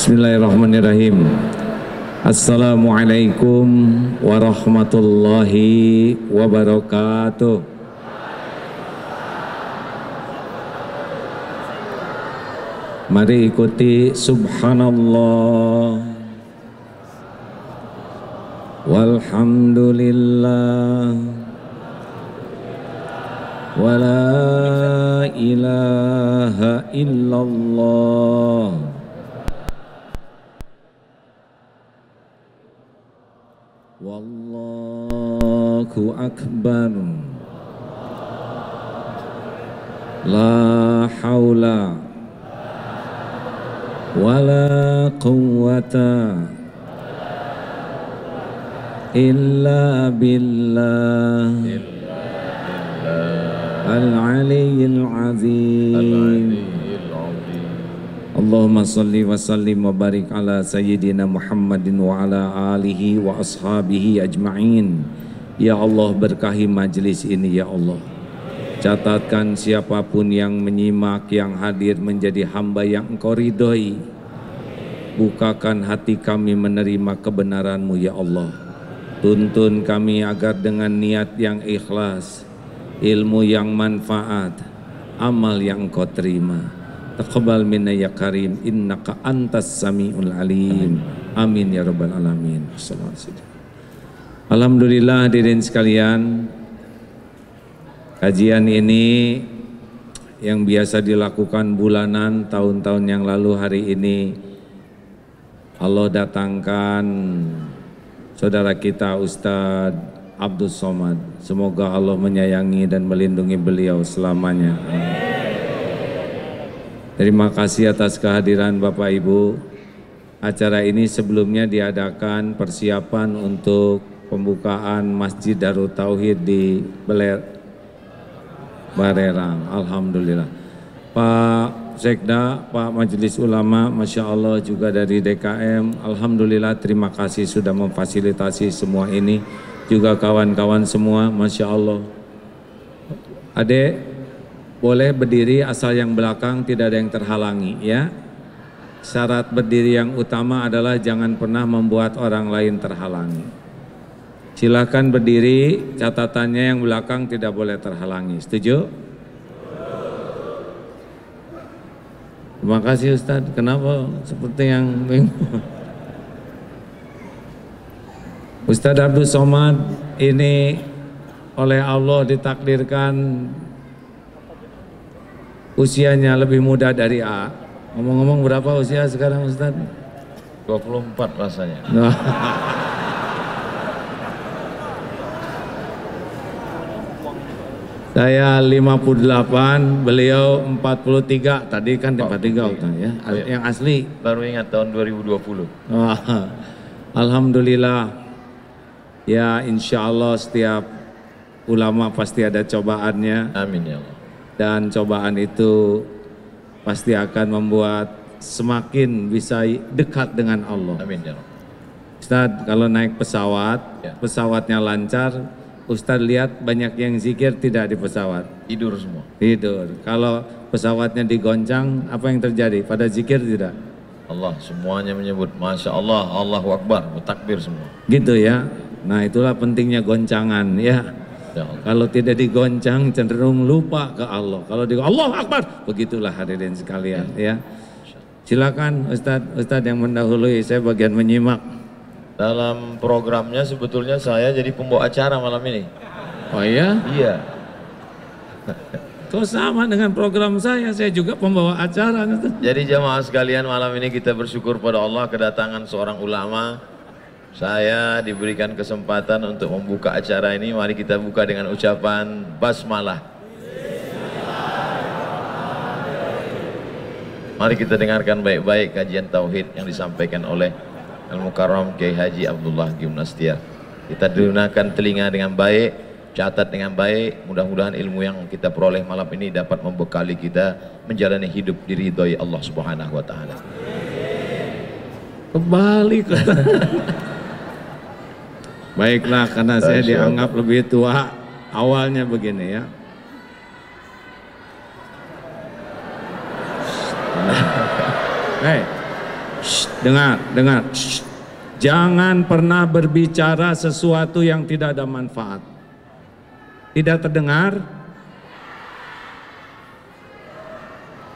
Bismillahirrahmanirrahim. Assalamualaikum warahmatullahi wabarakatuh. Mari ikuti subhanallah walhamdulillah wala ilaha illallah Allahu Akbar La hawla Wala quwwata Illa billah Al-Aliyyil Azim Allahumma salli wa sallim wa barik ala sayyidina Muhammadin wa ala alihi wa ashabihi ajma'in Ya Allah berkahi majelis ini ya Allah Catatkan siapapun yang menyimak, yang hadir menjadi hamba yang engkau ridhoi Bukakan hati kami menerima kebenaranmu ya Allah Tuntun kami agar dengan niat yang ikhlas Ilmu yang manfaat Amal yang engkau terima Taqabal minna ya karim Innaka antas sami'ul alim Amin ya rabbal alamin Assalamualaikum Alhamdulillah hadirin sekalian, kajian ini yang biasa dilakukan bulanan tahun-tahun yang lalu hari ini Allah datangkan saudara kita Ustadz Abdul Somad. Semoga Allah menyayangi dan melindungi beliau selamanya. Terima kasih atas kehadiran Bapak Ibu. Acara ini sebelumnya diadakan persiapan untuk pembukaan Masjid Darut Tauhid di Beler Barerang. Alhamdulillah. Pak Sekda, Pak Majelis Ulama, Masya Allah juga dari DKM. Alhamdulillah terima kasih sudah memfasilitasi semua ini. Juga kawan-kawan semua, Masya Allah. Adek, boleh berdiri asal yang belakang tidak ada yang terhalangi ya. Syarat berdiri yang utama adalah jangan pernah membuat orang lain terhalangi. Silakan berdiri, catatannya yang belakang tidak boleh terhalangi. Setuju? Terima kasih Ustadz, kenapa seperti yang Ustadz Abdul Somad ini oleh Allah ditakdirkan usianya lebih muda dari A. Ngomong-ngomong berapa usia sekarang Ustadz? 24 rasanya. Nah. Saya 58, beliau 43. Tadi kan 43 oh, utang ya. Iya. Yang asli baru ingat tahun 2020. Ah, alhamdulillah. Ya, insya Allah setiap ulama pasti ada cobaannya. Amin ya Allah. Dan cobaan itu pasti akan membuat semakin bisa dekat dengan Allah. Amin ya Allah. Ustaz, kalau naik pesawat, ya. pesawatnya lancar, Ustadz lihat banyak yang zikir tidak di pesawat. Tidur semua. Tidur. Kalau pesawatnya digoncang, apa yang terjadi? Pada zikir tidak? Allah semuanya menyebut Masya Allah, Allahu Akbar, takbir semua. Gitu ya. Nah itulah pentingnya goncangan ya. ya Kalau tidak digoncang cenderung lupa ke Allah. Kalau di Allah Akbar, begitulah hadirin sekalian ya. ya. Silakan Ustadz, Ustadz yang mendahului saya bagian menyimak. Dalam programnya sebetulnya saya jadi pembawa acara malam ini. Oh iya? Iya. Kok sama dengan program saya, saya juga pembawa acara. Gitu. Jadi jamaah sekalian malam ini kita bersyukur pada Allah kedatangan seorang ulama. Saya diberikan kesempatan untuk membuka acara ini. Mari kita buka dengan ucapan basmalah. Mari kita dengarkan baik-baik kajian tauhid yang disampaikan oleh Al-Mukarram Kiai Haji Abdullah Gimnastia. Kita digunakan telinga dengan baik, catat dengan baik. Mudah-mudahan ilmu yang kita peroleh malam ini dapat membekali kita menjalani hidup diri doi Allah Subhanahu wa taala. Kembali Baiklah karena saya dianggap lebih tua awalnya begini ya. Hey. Shh, dengar, dengar. Shh. Jangan pernah berbicara sesuatu yang tidak ada manfaat. Tidak terdengar?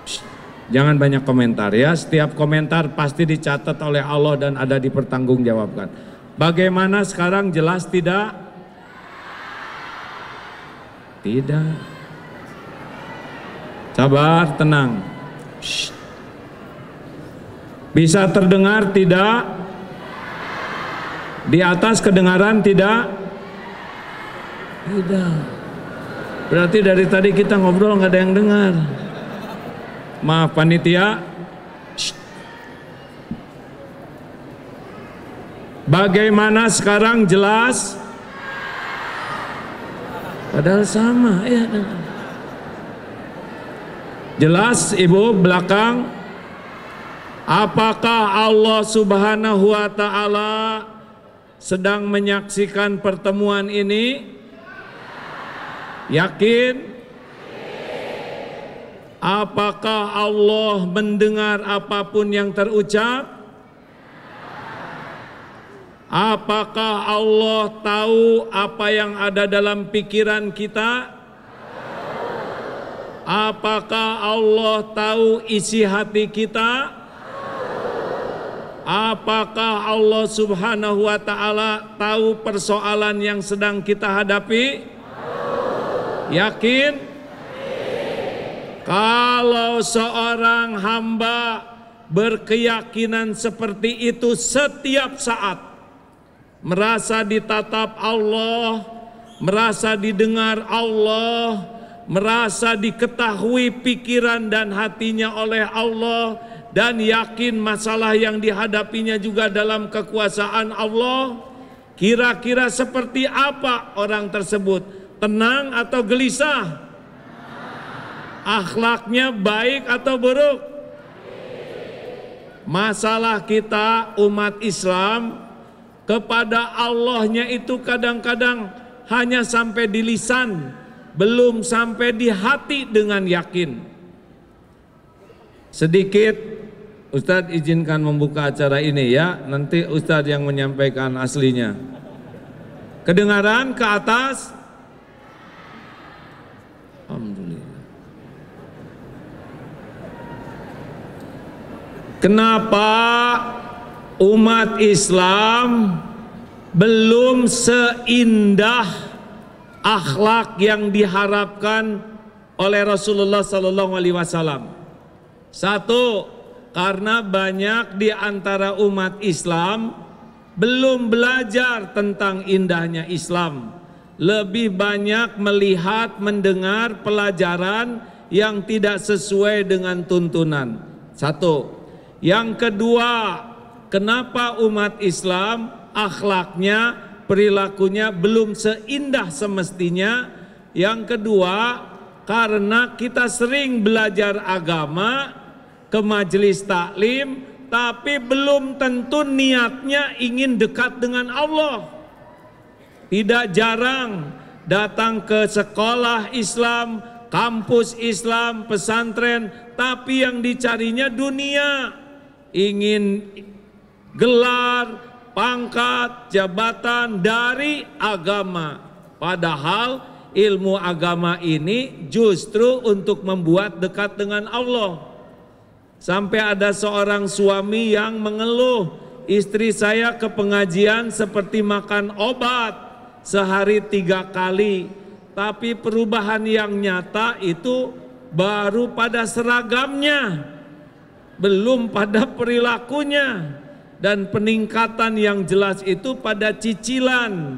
Shh. Jangan banyak komentar ya. Setiap komentar pasti dicatat oleh Allah dan ada dipertanggungjawabkan. Bagaimana sekarang jelas tidak? Tidak. Sabar, tenang. Shh. Bisa terdengar tidak? Di atas kedengaran tidak? Tidak. Berarti dari tadi kita ngobrol nggak ada yang dengar. Maaf panitia. Bagaimana sekarang jelas? Padahal sama ya. Jelas ibu belakang Apakah Allah Subhanahu wa taala sedang menyaksikan pertemuan ini? Yakin? Apakah Allah mendengar apapun yang terucap? Apakah Allah tahu apa yang ada dalam pikiran kita? Apakah Allah tahu isi hati kita? Apakah Allah Subhanahu wa taala tahu persoalan yang sedang kita hadapi? Yakin? Kalau seorang hamba berkeyakinan seperti itu setiap saat merasa ditatap Allah, merasa didengar Allah, merasa diketahui pikiran dan hatinya oleh Allah, dan yakin masalah yang dihadapinya juga dalam kekuasaan Allah, kira-kira seperti apa orang tersebut? Tenang atau gelisah? Akhlaknya baik atau buruk? Masalah kita umat Islam kepada Allahnya itu kadang-kadang hanya sampai di lisan, belum sampai di hati dengan yakin. Sedikit Ustadz izinkan membuka acara ini ya, nanti Ustadz yang menyampaikan aslinya. Kedengaran ke atas? Alhamdulillah. Kenapa umat Islam belum seindah akhlak yang diharapkan oleh Rasulullah Sallallahu Alaihi Wasallam? Satu, karena banyak di antara umat Islam belum belajar tentang indahnya Islam, lebih banyak melihat, mendengar pelajaran yang tidak sesuai dengan tuntunan. Satu, yang kedua, kenapa umat Islam akhlaknya, perilakunya belum seindah semestinya? Yang kedua, karena kita sering belajar agama ke majelis taklim tapi belum tentu niatnya ingin dekat dengan Allah. Tidak jarang datang ke sekolah Islam, kampus Islam, pesantren, tapi yang dicarinya dunia. Ingin gelar, pangkat, jabatan dari agama. Padahal ilmu agama ini justru untuk membuat dekat dengan Allah. Sampai ada seorang suami yang mengeluh, istri saya ke pengajian seperti makan obat sehari tiga kali. Tapi perubahan yang nyata itu baru pada seragamnya, belum pada perilakunya. Dan peningkatan yang jelas itu pada cicilan,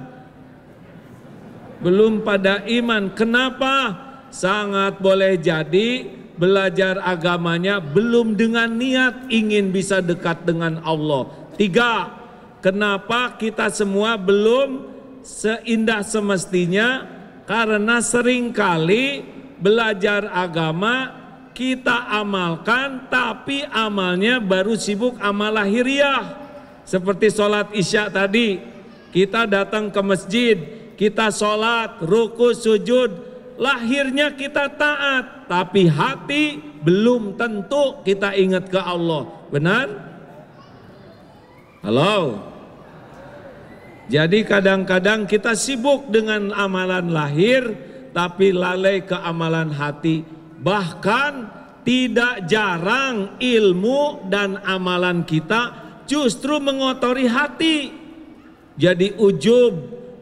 belum pada iman. Kenapa? Sangat boleh jadi belajar agamanya belum dengan niat ingin bisa dekat dengan Allah. Tiga, kenapa kita semua belum seindah semestinya? Karena seringkali belajar agama kita amalkan tapi amalnya baru sibuk amal lahiriah. Seperti sholat isya tadi, kita datang ke masjid, kita sholat, ruku, sujud, lahirnya kita taat, tapi hati belum tentu kita ingat ke Allah. Benar? Halo. Jadi kadang-kadang kita sibuk dengan amalan lahir tapi lalai ke amalan hati. Bahkan tidak jarang ilmu dan amalan kita justru mengotori hati. Jadi ujub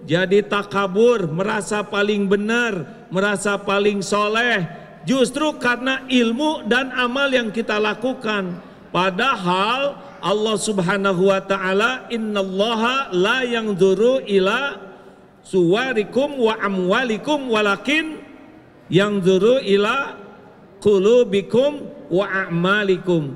jadi takabur, merasa paling benar, merasa paling soleh, justru karena ilmu dan amal yang kita lakukan. Padahal Allah Subhanahu wa taala innallaha la yang Zuru ila suwarikum wa amwalikum walakin yang Ilah ila kulubikum wa a'malikum.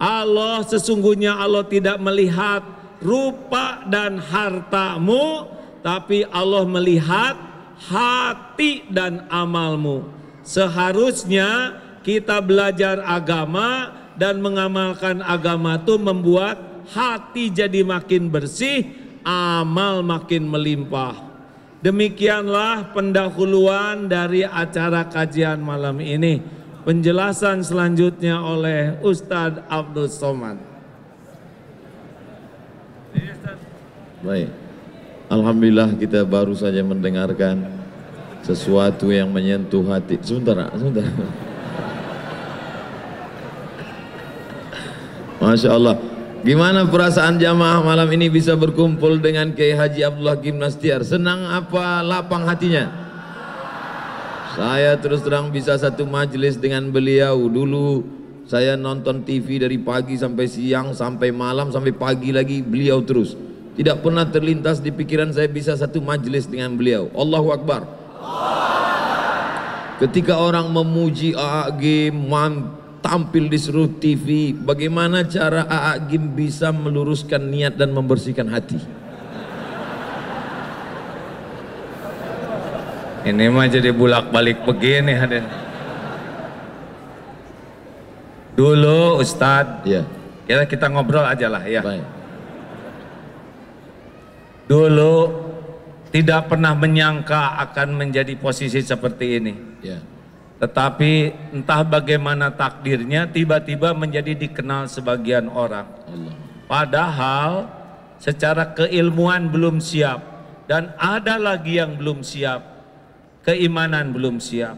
Allah sesungguhnya Allah tidak melihat rupa dan hartamu tapi Allah melihat hati dan amalmu. Seharusnya kita belajar agama dan mengamalkan agama itu membuat hati jadi makin bersih, amal makin melimpah. Demikianlah pendahuluan dari acara kajian malam ini. Penjelasan selanjutnya oleh Ustadz Abdul Somad. Iya, Baik. Alhamdulillah kita baru saja mendengarkan sesuatu yang menyentuh hati. Sebentar, sebentar. Masya Allah. Gimana perasaan jamaah malam ini bisa berkumpul dengan Kiai Haji Abdullah Gimnastiar? Senang apa lapang hatinya? Saya terus terang bisa satu majelis dengan beliau. Dulu saya nonton TV dari pagi sampai siang, sampai malam, sampai pagi lagi beliau terus. Tidak pernah terlintas di pikiran saya bisa satu majelis dengan beliau. Allahu Akbar. Ketika orang memuji AAG tampil di seluruh TV, bagaimana cara AAG bisa meluruskan niat dan membersihkan hati? Ini mah jadi bulak-balik begini hadirin. Dulu Ustadz, ya. kita kita ngobrol aja lah ya. Baik dulu tidak pernah menyangka akan menjadi posisi seperti ini. Ya. Tetapi entah bagaimana takdirnya tiba-tiba menjadi dikenal sebagian orang. Allah. Padahal secara keilmuan belum siap dan ada lagi yang belum siap, keimanan belum siap.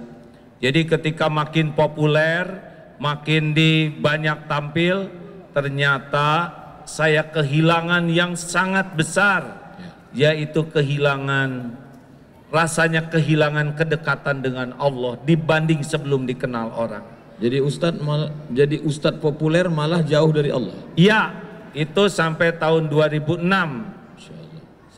Jadi ketika makin populer, makin di banyak tampil, ternyata saya kehilangan yang sangat besar yaitu kehilangan rasanya kehilangan kedekatan dengan Allah dibanding sebelum dikenal orang. Jadi ustadz mal, jadi populer malah jauh dari Allah. Iya, itu sampai tahun 2006.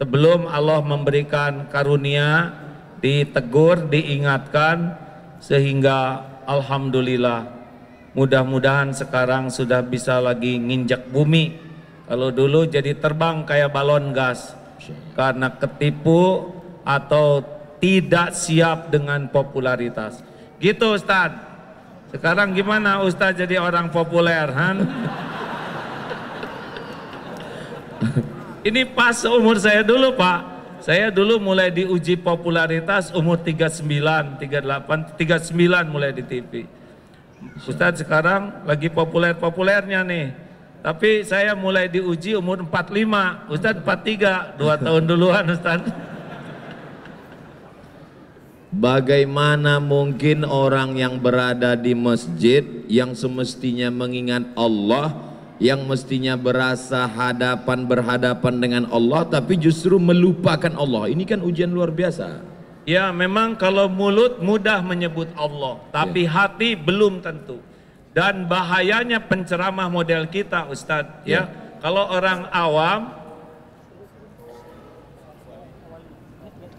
Sebelum Allah memberikan karunia, ditegur, diingatkan sehingga alhamdulillah mudah-mudahan sekarang sudah bisa lagi nginjak bumi. Kalau dulu jadi terbang kayak balon gas karena ketipu atau tidak siap dengan popularitas. Gitu Ustaz. Sekarang gimana Ustaz jadi orang populer, Han? Ini pas umur saya dulu, Pak. Saya dulu mulai diuji popularitas umur 39, 38, 39 mulai di TV. Ustadz sekarang lagi populer-populernya nih. Tapi saya mulai diuji umur 45, Ustaz 43, dua tahun duluan Ustaz. Bagaimana mungkin orang yang berada di masjid yang semestinya mengingat Allah, yang mestinya berasa hadapan berhadapan dengan Allah tapi justru melupakan Allah. Ini kan ujian luar biasa. Ya, memang kalau mulut mudah menyebut Allah, tapi ya. hati belum tentu dan bahayanya penceramah model kita Ustadz ya. ya kalau orang awam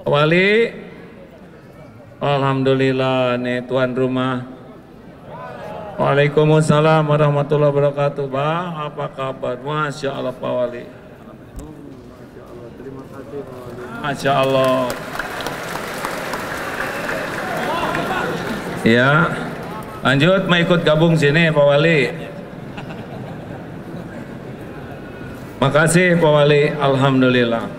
wali Alhamdulillah nih tuan rumah Waalaikumsalam warahmatullahi wabarakatuh Bang apa kabar Masya Allah Pak Wali Masya Allah Ya Lanjut, mau ikut gabung sini Pak Wali. Makasih Pak Wali, Alhamdulillah.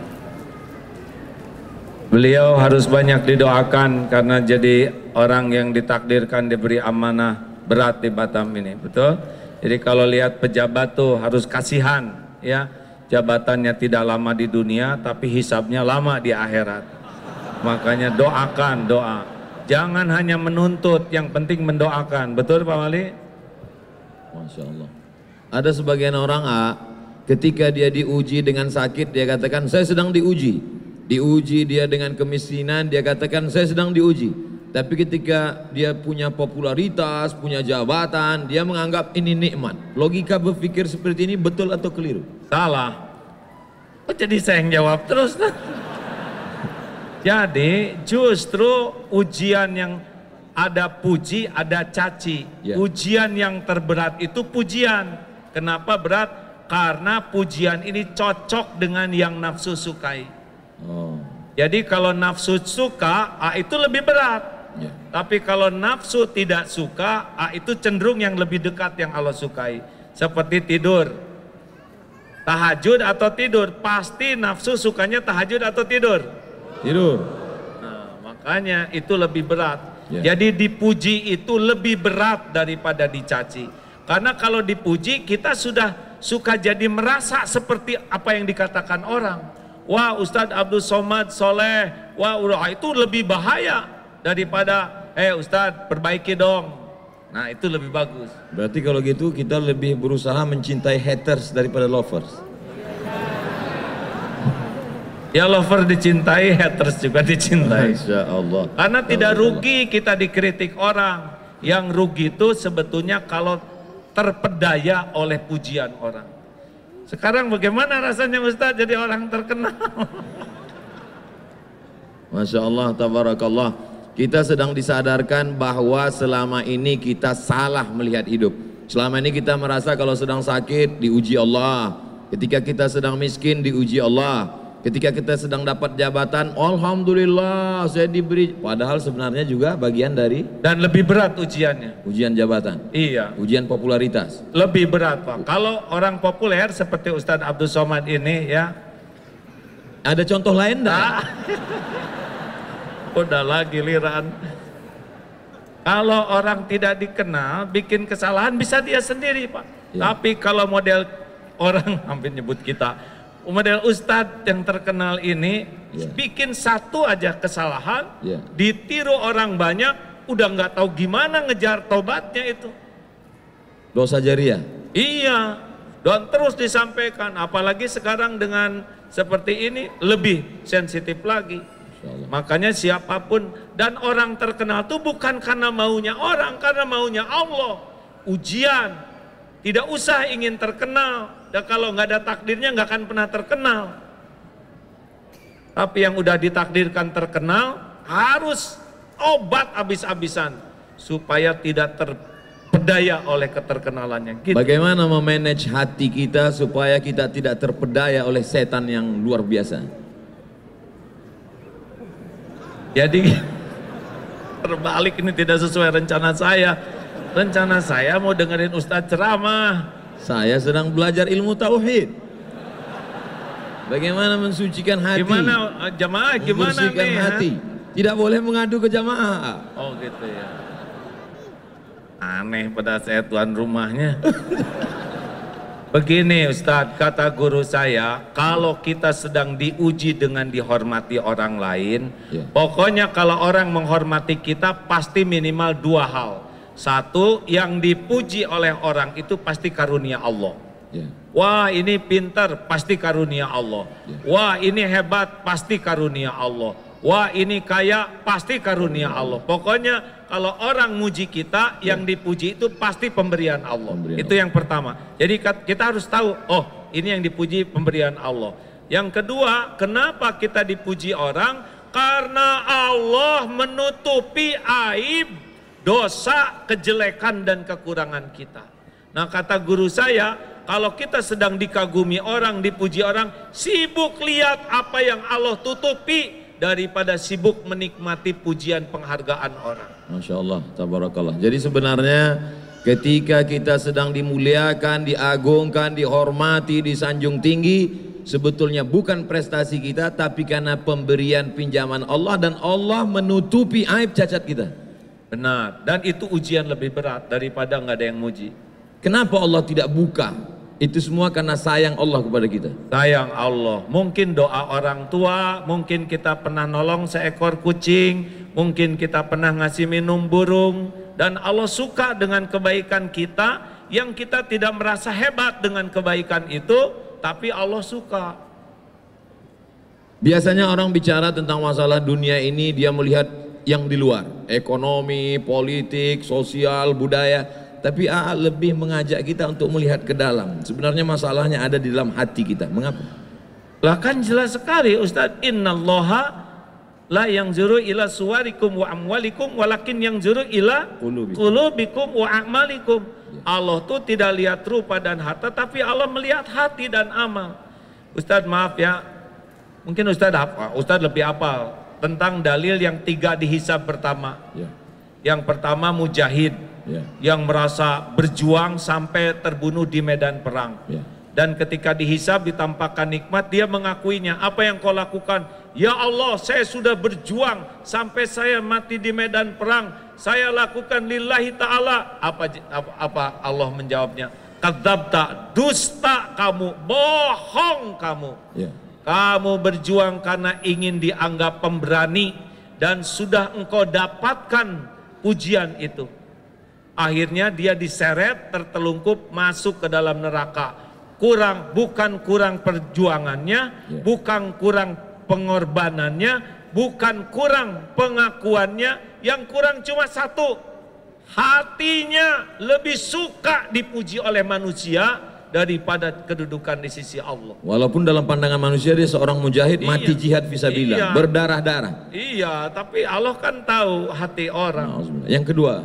Beliau harus banyak didoakan karena jadi orang yang ditakdirkan diberi amanah berat di Batam ini, betul? Jadi kalau lihat pejabat tuh harus kasihan, ya. Jabatannya tidak lama di dunia tapi hisabnya lama di akhirat. Makanya doakan doa. Jangan hanya menuntut, yang penting mendoakan. Betul Pak Wali? Masya Allah. Ada sebagian orang A, ketika dia diuji dengan sakit, dia katakan saya sedang diuji. Diuji dia dengan kemiskinan, dia katakan saya sedang diuji. Tapi ketika dia punya popularitas, punya jabatan, dia menganggap ini nikmat. Logika berpikir seperti ini betul atau keliru? Salah. Oh, jadi saya yang jawab terus. Nah. Jadi justru ujian yang ada puji, ada caci. Yeah. Ujian yang terberat itu pujian. Kenapa berat? Karena pujian ini cocok dengan yang nafsu sukai. Oh. Jadi kalau nafsu suka, A itu lebih berat. Yeah. Tapi kalau nafsu tidak suka, A itu cenderung yang lebih dekat yang Allah sukai. Seperti tidur. Tahajud atau tidur, pasti nafsu sukanya tahajud atau tidur tidur. Nah, makanya itu lebih berat. Ya. Jadi dipuji itu lebih berat daripada dicaci. Karena kalau dipuji kita sudah suka jadi merasa seperti apa yang dikatakan orang. Wah Ustadz Abdul Somad Soleh, wah ah, itu lebih bahaya daripada eh Ustadz perbaiki dong. Nah itu lebih bagus. Berarti kalau gitu kita lebih berusaha mencintai haters daripada lovers. Ya lover dicintai, haters juga dicintai. Insya Allah. Karena tidak rugi kita dikritik orang. Yang rugi itu sebetulnya kalau terpedaya oleh pujian orang. Sekarang bagaimana rasanya Ustaz jadi orang terkenal? Masya Allah, tabarakallah. Kita sedang disadarkan bahwa selama ini kita salah melihat hidup. Selama ini kita merasa kalau sedang sakit diuji Allah. Ketika kita sedang miskin diuji Allah Ketika kita sedang dapat jabatan, Alhamdulillah saya diberi. Padahal sebenarnya juga bagian dari. Dan lebih berat ujiannya. Ujian jabatan. Iya. Ujian popularitas. Lebih berat Pak. Kalau orang populer seperti Ustadz Abdul Somad ini ya. Ada contoh lain enggak? Ah. Udah Udahlah giliran. Kalau orang tidak dikenal, bikin kesalahan bisa dia sendiri Pak. Iya. Tapi kalau model orang hampir nyebut kita model Ustadz yang terkenal ini yeah. bikin satu aja kesalahan, yeah. ditiru orang banyak, udah nggak tahu gimana ngejar tobatnya itu. Dosa jariah. Iya, dan terus disampaikan. Apalagi sekarang dengan seperti ini lebih sensitif lagi. Makanya siapapun dan orang terkenal itu bukan karena maunya orang, karena maunya Allah. Ujian, tidak usah ingin terkenal. Dan kalau nggak ada takdirnya nggak akan pernah terkenal. Tapi yang udah ditakdirkan terkenal harus obat abis-abisan supaya tidak terpedaya oleh keterkenalannya. Gitu. Bagaimana memanage hati kita supaya kita tidak terpedaya oleh setan yang luar biasa? Jadi terbalik ini tidak sesuai rencana saya. Rencana saya mau dengerin Ustadz ceramah. Saya sedang belajar ilmu tauhid. Bagaimana mensucikan hati? Gimana eh, jamaah? Gimana nih? hati. Tidak boleh mengadu ke jamaah. Oh gitu ya. Aneh pada saya tuan rumahnya. Begini Ustadz, kata guru saya, kalau kita sedang diuji dengan dihormati orang lain, yeah. pokoknya kalau orang menghormati kita pasti minimal dua hal. Satu, yang dipuji oleh orang itu pasti karunia Allah. Yeah. Wah ini pintar, pasti karunia Allah. Yeah. Wah ini hebat, pasti karunia Allah. Wah ini kaya, pasti karunia Allah. Pokoknya kalau orang muji kita, yeah. yang ya. dipuji itu pasti pemberian Allah. Pemberian itu Allah. yang pertama. Jadi kita harus tahu, oh ini yang dipuji pemberian Allah. Yang kedua, kenapa kita dipuji orang? Karena Allah menutupi aib dosa, kejelekan, dan kekurangan kita. Nah kata guru saya, kalau kita sedang dikagumi orang, dipuji orang, sibuk lihat apa yang Allah tutupi daripada sibuk menikmati pujian penghargaan orang. Masya Allah, tabarakallah. Jadi sebenarnya ketika kita sedang dimuliakan, diagungkan, dihormati, disanjung tinggi, sebetulnya bukan prestasi kita tapi karena pemberian pinjaman Allah dan Allah menutupi aib cacat kita. Benar. Dan itu ujian lebih berat daripada nggak ada yang muji. Kenapa Allah tidak buka? Itu semua karena sayang Allah kepada kita. Sayang Allah. Mungkin doa orang tua, mungkin kita pernah nolong seekor kucing, mungkin kita pernah ngasih minum burung, dan Allah suka dengan kebaikan kita yang kita tidak merasa hebat dengan kebaikan itu, tapi Allah suka. Biasanya orang bicara tentang masalah dunia ini, dia melihat yang di luar, ekonomi, politik, sosial, budaya, tapi AA lebih mengajak kita untuk melihat ke dalam. Sebenarnya masalahnya ada di dalam hati kita. Mengapa? Lah kan jelas sekali Ustaz, innallaha la yang juru ila suwarikum wa amwalikum walakin yang juru ila qulubikum wa amalikum. Ya. Allah tuh tidak lihat rupa dan harta tapi Allah melihat hati dan amal. Ustaz maaf ya, mungkin Ustaz apa? Ustaz lebih apal tentang dalil yang tiga dihisab pertama. Ya. Yang pertama mujahid ya. yang merasa berjuang sampai terbunuh di medan perang. Ya. Dan ketika dihisab ditampakkan nikmat dia mengakuinya apa yang kau lakukan Ya Allah saya sudah berjuang sampai saya mati di medan perang saya lakukan lillahi ta'ala apa, apa, apa Allah menjawabnya tak dusta kamu bohong kamu ya. Kamu berjuang karena ingin dianggap pemberani dan sudah engkau dapatkan pujian itu. Akhirnya dia diseret, tertelungkup, masuk ke dalam neraka. Kurang, bukan kurang perjuangannya, yeah. bukan kurang pengorbanannya, bukan kurang pengakuannya, yang kurang cuma satu. Hatinya lebih suka dipuji oleh manusia daripada kedudukan di sisi Allah. Walaupun dalam pandangan manusia dia seorang mujahid iya. mati jihad bisa iya. berdarah-darah. Iya, tapi Allah kan tahu hati orang. Yang kedua,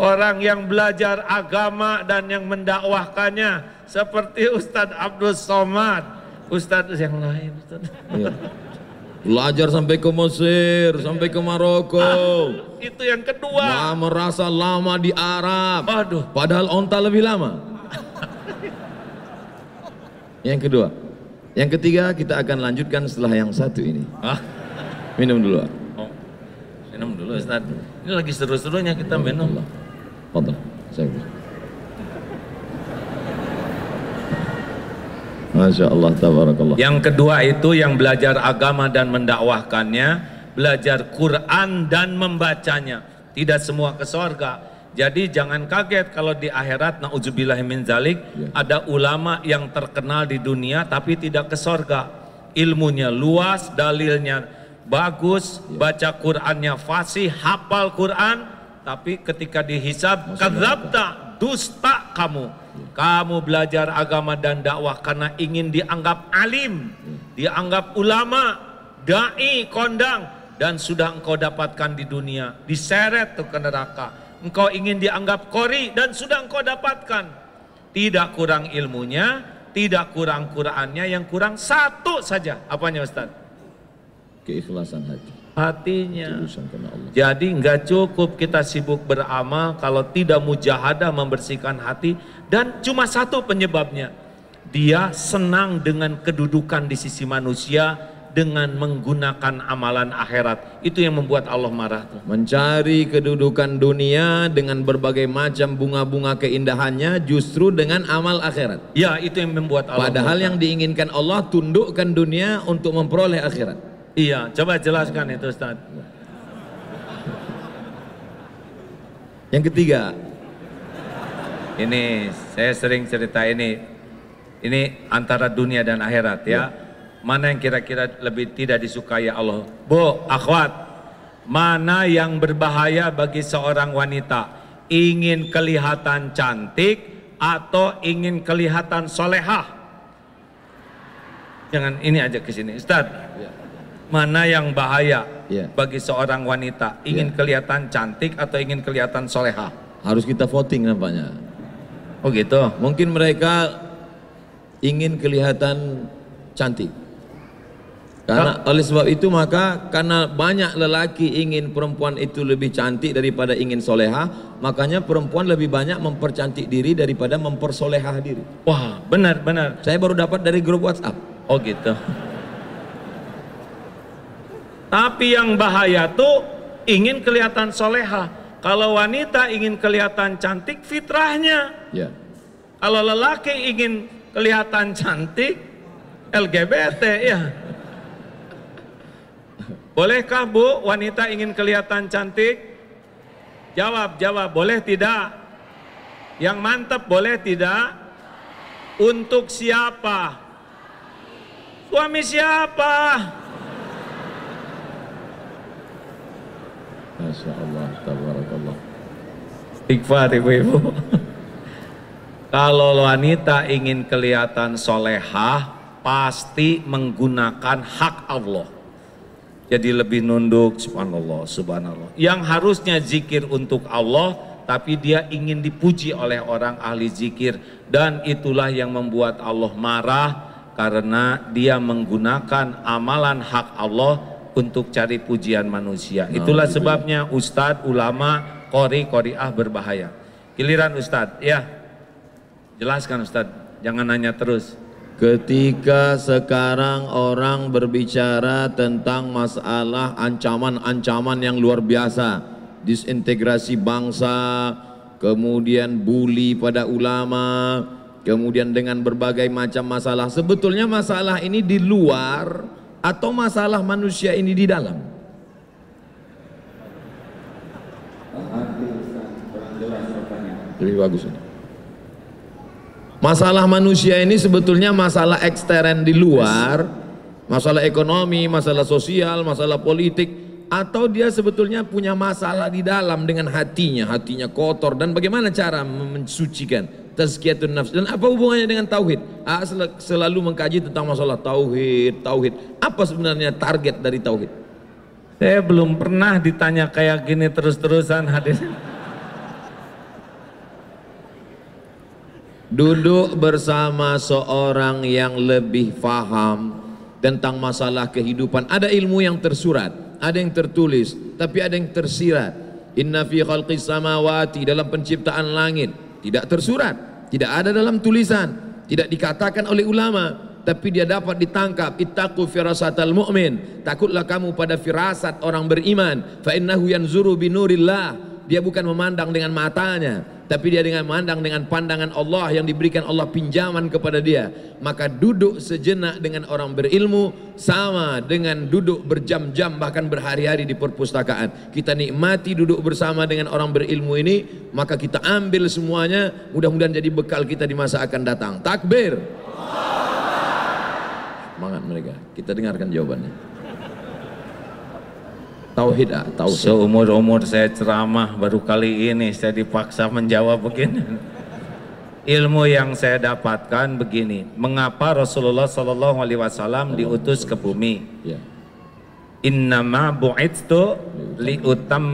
orang yang belajar agama dan yang mendakwahkannya seperti Ustadz Abdul Somad, Ustadz yang lain. Iya. Belajar sampai ke Mesir, sampai ke Maroko. Ah, itu yang kedua. Nah, merasa lama di Arab. Aduh. Padahal onta lebih lama. Yang kedua. Yang ketiga kita akan lanjutkan setelah yang satu ini. Hah? Minum dulu. Oh. Minum dulu Ustaz. Ini lagi seru-serunya kita minum. Allah. Fadal. Saya Masya Allah, tabarakallah. Yang kedua itu yang belajar agama dan mendakwahkannya, belajar Quran dan membacanya. Tidak semua ke sorga, jadi jangan kaget kalau di akhirat naudzubillah min zalik ya. ada ulama yang terkenal di dunia tapi tidak ke sorga. Ilmunya luas, dalilnya bagus, ya. baca Qurannya fasih, hafal Quran, tapi ketika dihisab kadzabta, dusta kamu. Ya. Kamu belajar agama dan dakwah karena ingin dianggap alim, ya. dianggap ulama, dai, kondang dan sudah engkau dapatkan di dunia, diseret ke neraka engkau ingin dianggap kori dan sudah engkau dapatkan. Tidak kurang ilmunya, tidak kurang Qurannya, yang kurang satu saja. Apanya Ustaz? Keikhlasan hati. Hatinya. Jadi nggak cukup kita sibuk beramal kalau tidak mujahadah membersihkan hati dan cuma satu penyebabnya. Dia senang dengan kedudukan di sisi manusia dengan menggunakan amalan akhirat. Itu yang membuat Allah marah. Mencari kedudukan dunia dengan berbagai macam bunga-bunga keindahannya justru dengan amal akhirat. Ya, itu yang membuat Allah. Padahal murah. yang diinginkan Allah tundukkan dunia untuk memperoleh akhirat. Iya, coba jelaskan itu Ustaz. Yang ketiga. Ini saya sering cerita ini. Ini antara dunia dan akhirat ya. ya mana yang kira-kira lebih tidak disukai ya Allah. Bu, akhwat, mana yang berbahaya bagi seorang wanita? Ingin kelihatan cantik atau ingin kelihatan solehah? Jangan ini aja ke sini, Ustaz. Ya. Mana yang bahaya yeah. bagi seorang wanita? Ingin yeah. kelihatan cantik atau ingin kelihatan solehah? Harus kita voting nampaknya. Oh gitu. Mungkin mereka ingin kelihatan cantik. Karena oleh sebab itu maka karena banyak lelaki ingin perempuan itu lebih cantik daripada ingin soleha, makanya perempuan lebih banyak mempercantik diri daripada mempersolehah diri. Wah, benar benar. Saya baru dapat dari grup WhatsApp. Oh gitu. Tapi yang bahaya tuh ingin kelihatan soleha. Kalau wanita ingin kelihatan cantik fitrahnya. Ya. Kalau lelaki ingin kelihatan cantik LGBT ya. Bolehkah Bu wanita ingin kelihatan cantik? Jawab, jawab, boleh tidak? Yang mantap boleh tidak? Untuk siapa? Suami siapa? Masya Allah, tabarakallah. Ikhfar ibu-ibu. Kalau wanita ingin kelihatan solehah, pasti menggunakan hak Allah jadi lebih nunduk subhanallah subhanallah yang harusnya zikir untuk Allah tapi dia ingin dipuji oleh orang ahli zikir dan itulah yang membuat Allah marah karena dia menggunakan amalan hak Allah untuk cari pujian manusia nah, itulah gitu ya. sebabnya ustadz ulama kori kori ah berbahaya giliran ustadz ya jelaskan ustadz jangan nanya terus Ketika sekarang orang berbicara tentang masalah ancaman-ancaman yang luar biasa, disintegrasi bangsa, kemudian bully pada ulama, kemudian dengan berbagai macam masalah. Sebetulnya masalah ini di luar atau masalah manusia ini di dalam? Lebih bagus. Ini. Masalah manusia ini sebetulnya masalah ekstern di luar, masalah ekonomi, masalah sosial, masalah politik, atau dia sebetulnya punya masalah di dalam dengan hatinya, hatinya kotor dan bagaimana cara mensucikan tazkiyatun nafs dan apa hubungannya dengan tauhid? selalu mengkaji tentang masalah tauhid, tauhid. Apa sebenarnya target dari tauhid? Saya belum pernah ditanya kayak gini terus-terusan hadis. duduk bersama seorang yang lebih faham tentang masalah kehidupan. Ada ilmu yang tersurat, ada yang tertulis, tapi ada yang tersirat. Inna fi khalqis samawati dalam penciptaan langit tidak tersurat, tidak ada dalam tulisan, tidak dikatakan oleh ulama, tapi dia dapat ditangkap. Ittaqu firasatal mu'min. Takutlah kamu pada firasat orang beriman. Fa innahu yanzuru binurillah dia bukan memandang dengan matanya, tapi dia dengan memandang dengan pandangan Allah yang diberikan Allah pinjaman kepada dia. Maka duduk sejenak dengan orang berilmu sama dengan duduk berjam-jam bahkan berhari-hari di perpustakaan. Kita nikmati duduk bersama dengan orang berilmu ini, maka kita ambil semuanya, mudah-mudahan jadi bekal kita di masa akan datang. Takbir. Semangat mereka. Kita dengarkan jawabannya. Tauhid, ah, tauhid. Seumur-umur saya ceramah baru kali ini saya dipaksa menjawab begini. Ilmu yang saya dapatkan begini, mengapa Rasulullah Shallallahu Alaihi Wasallam diutus ke bumi? Ya. Innama bu'itstu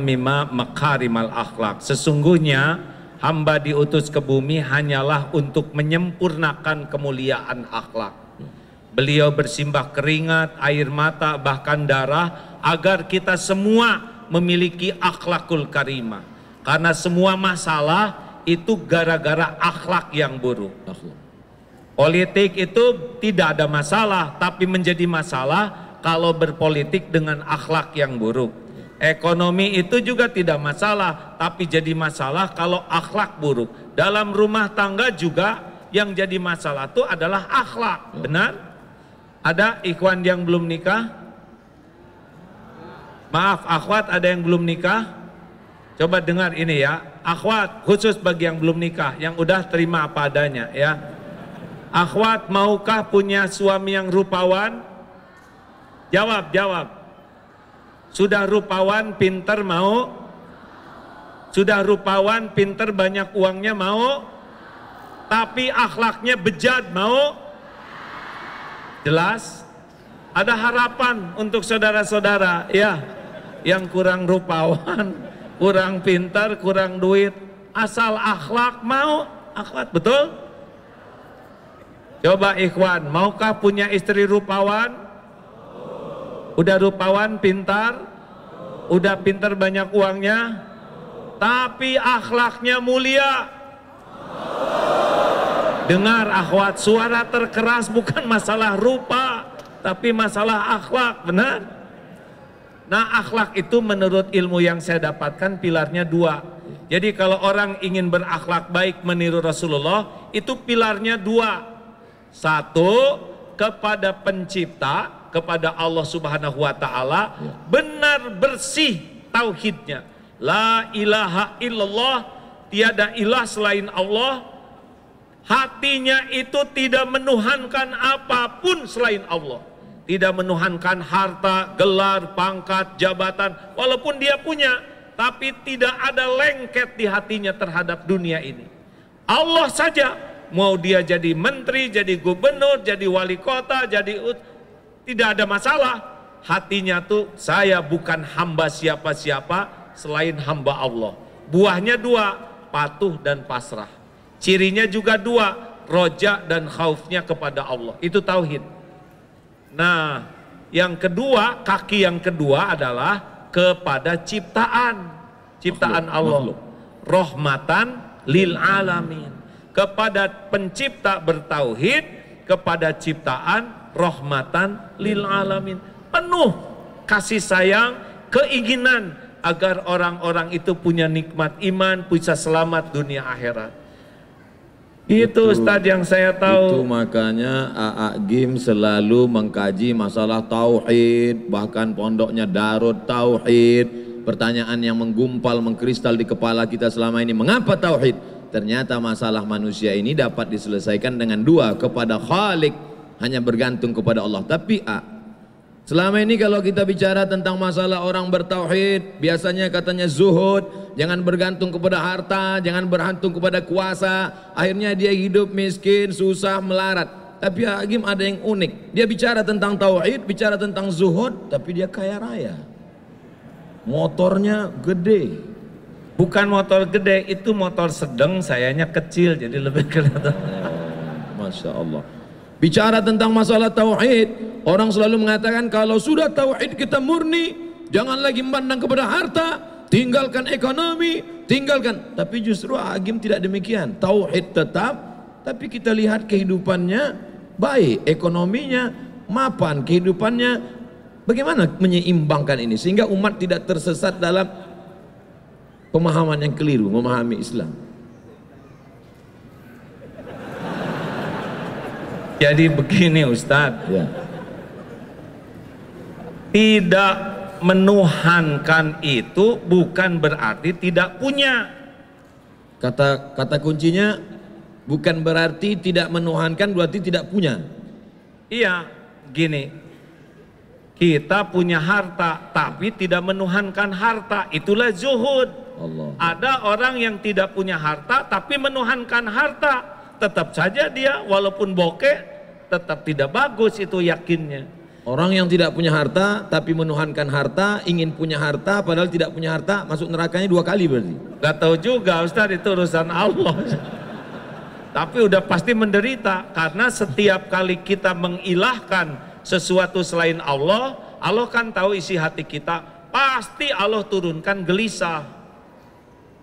mima makarimal akhlak. Sesungguhnya hamba diutus ke bumi hanyalah untuk menyempurnakan kemuliaan akhlak Beliau bersimbah keringat, air mata, bahkan darah agar kita semua memiliki akhlakul karimah. Karena semua masalah itu gara-gara akhlak yang buruk. Politik itu tidak ada masalah, tapi menjadi masalah kalau berpolitik dengan akhlak yang buruk. Ekonomi itu juga tidak masalah, tapi jadi masalah kalau akhlak buruk. Dalam rumah tangga juga yang jadi masalah itu adalah akhlak, benar? Ada ikhwan yang belum nikah? Maaf, akhwat ada yang belum nikah? Coba dengar ini ya. Akhwat khusus bagi yang belum nikah, yang udah terima apa adanya ya. Akhwat maukah punya suami yang rupawan? Jawab, jawab. Sudah rupawan, pinter mau? Sudah rupawan, pinter banyak uangnya mau? Tapi akhlaknya bejat mau? Jelas? Ada harapan untuk saudara-saudara ya yang kurang rupawan, kurang pintar, kurang duit, asal akhlak mau akhlak betul? Coba ikhwan, maukah punya istri rupawan? Udah rupawan pintar? Udah pintar banyak uangnya? Tapi akhlaknya mulia. Dengar akhwat, suara terkeras bukan masalah rupa, tapi masalah akhlak, benar? Nah akhlak itu menurut ilmu yang saya dapatkan pilarnya dua. Jadi kalau orang ingin berakhlak baik meniru Rasulullah, itu pilarnya dua. Satu, kepada pencipta, kepada Allah subhanahu wa ta'ala, ya. benar bersih tauhidnya. La ilaha illallah, tiada ilah selain Allah, hatinya itu tidak menuhankan apapun selain Allah. Tidak menuhankan harta, gelar, pangkat, jabatan, walaupun dia punya, tapi tidak ada lengket di hatinya terhadap dunia ini. Allah saja mau dia jadi menteri, jadi gubernur, jadi wali kota, jadi tidak ada masalah. Hatinya tuh saya bukan hamba siapa-siapa selain hamba Allah. Buahnya dua, patuh dan pasrah. Cirinya juga dua, roja dan khaufnya kepada Allah. Itu tauhid. Nah, yang kedua, kaki yang kedua adalah kepada ciptaan. Ciptaan Allah. Rohmatan lil alamin. Kepada pencipta bertauhid, kepada ciptaan rohmatan lil alamin. Penuh kasih sayang, keinginan agar orang-orang itu punya nikmat iman, bisa selamat dunia akhirat. Itu, Ustaz yang saya tahu. Itu makanya AA Gim selalu mengkaji masalah tauhid, bahkan pondoknya Darut Tauhid. Pertanyaan yang menggumpal, mengkristal di kepala kita selama ini, mengapa tauhid? Ternyata masalah manusia ini dapat diselesaikan dengan dua kepada Khalik hanya bergantung kepada Allah. Tapi A, Selama ini kalau kita bicara tentang masalah orang bertauhid, biasanya katanya zuhud, jangan bergantung kepada harta, jangan bergantung kepada kuasa, akhirnya dia hidup miskin, susah, melarat. Tapi Hakim ada yang unik. Dia bicara tentang tauhid, bicara tentang zuhud, tapi dia kaya raya. Motornya gede. Bukan motor gede, itu motor sedang, sayanya kecil, jadi lebih kelihatan. Masya Allah. Bicara tentang masalah tauhid, Orang selalu mengatakan kalau sudah tauhid kita murni, jangan lagi memandang kepada harta, tinggalkan ekonomi, tinggalkan. Tapi justru Agim tidak demikian. Tauhid tetap, tapi kita lihat kehidupannya baik, ekonominya mapan, kehidupannya bagaimana menyeimbangkan ini sehingga umat tidak tersesat dalam pemahaman yang keliru memahami Islam. Jadi begini Ustadz, ya. Tidak menuhankan itu bukan berarti tidak punya. Kata kata kuncinya bukan berarti tidak menuhankan berarti tidak punya. Iya, gini. Kita punya harta tapi tidak menuhankan harta, itulah zuhud. Allah. Ada orang yang tidak punya harta tapi menuhankan harta, tetap saja dia walaupun bokeh tetap tidak bagus itu yakinnya. Orang yang tidak punya harta tapi menuhankan harta, ingin punya harta padahal tidak punya harta, masuk nerakanya dua kali berarti. Gak tahu juga Ustaz itu urusan Allah. tapi udah pasti menderita karena setiap kali kita mengilahkan sesuatu selain Allah, Allah kan tahu isi hati kita, pasti Allah turunkan gelisah.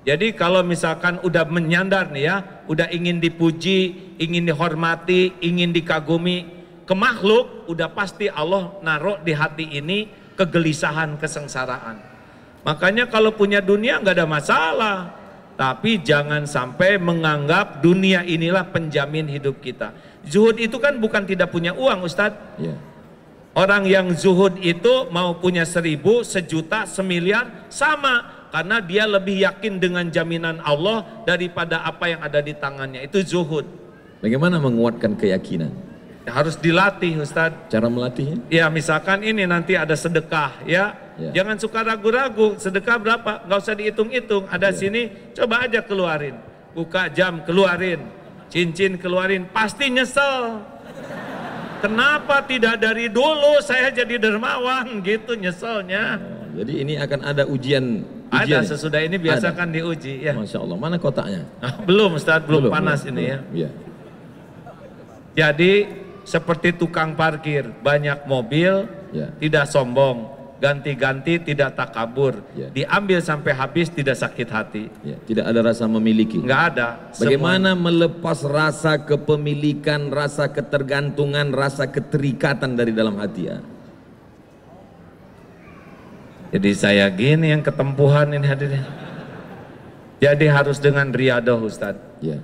Jadi kalau misalkan udah menyandar nih ya, udah ingin dipuji, ingin dihormati, ingin dikagumi, ke makhluk udah pasti Allah naruh di hati ini kegelisahan kesengsaraan makanya kalau punya dunia nggak ada masalah tapi jangan sampai menganggap dunia inilah penjamin hidup kita zuhud itu kan bukan tidak punya uang Ustadz yeah. orang yang zuhud itu mau punya seribu sejuta semiliar sama karena dia lebih yakin dengan jaminan Allah daripada apa yang ada di tangannya itu zuhud bagaimana menguatkan keyakinan Ya, harus dilatih Ustadz. Cara melatihnya? Ya misalkan ini nanti ada sedekah ya. ya. Jangan suka ragu-ragu sedekah berapa. Gak usah dihitung-hitung. Ada ya. sini coba aja keluarin. Buka jam keluarin. Cincin keluarin. Pasti nyesel. Kenapa tidak dari dulu saya jadi dermawan gitu nyeselnya. Oh, jadi ini akan ada ujian Ujian ada ya? sesudah ini biasakan ada. diuji ya. Masya Allah mana kotaknya? belum Ustaz belum, belum panas belum, ini ya. belum. ya. Jadi seperti tukang parkir, banyak mobil, yeah. tidak sombong, ganti-ganti tidak takabur, yeah. diambil sampai habis tidak sakit hati. Yeah. Tidak ada rasa memiliki. Enggak ada. Bagaimana semua. melepas rasa kepemilikan, rasa ketergantungan, rasa keterikatan dari dalam hati ya? Jadi saya gini yang ketempuhan ini hadirnya. Jadi harus dengan riadah Ustadz. Yeah.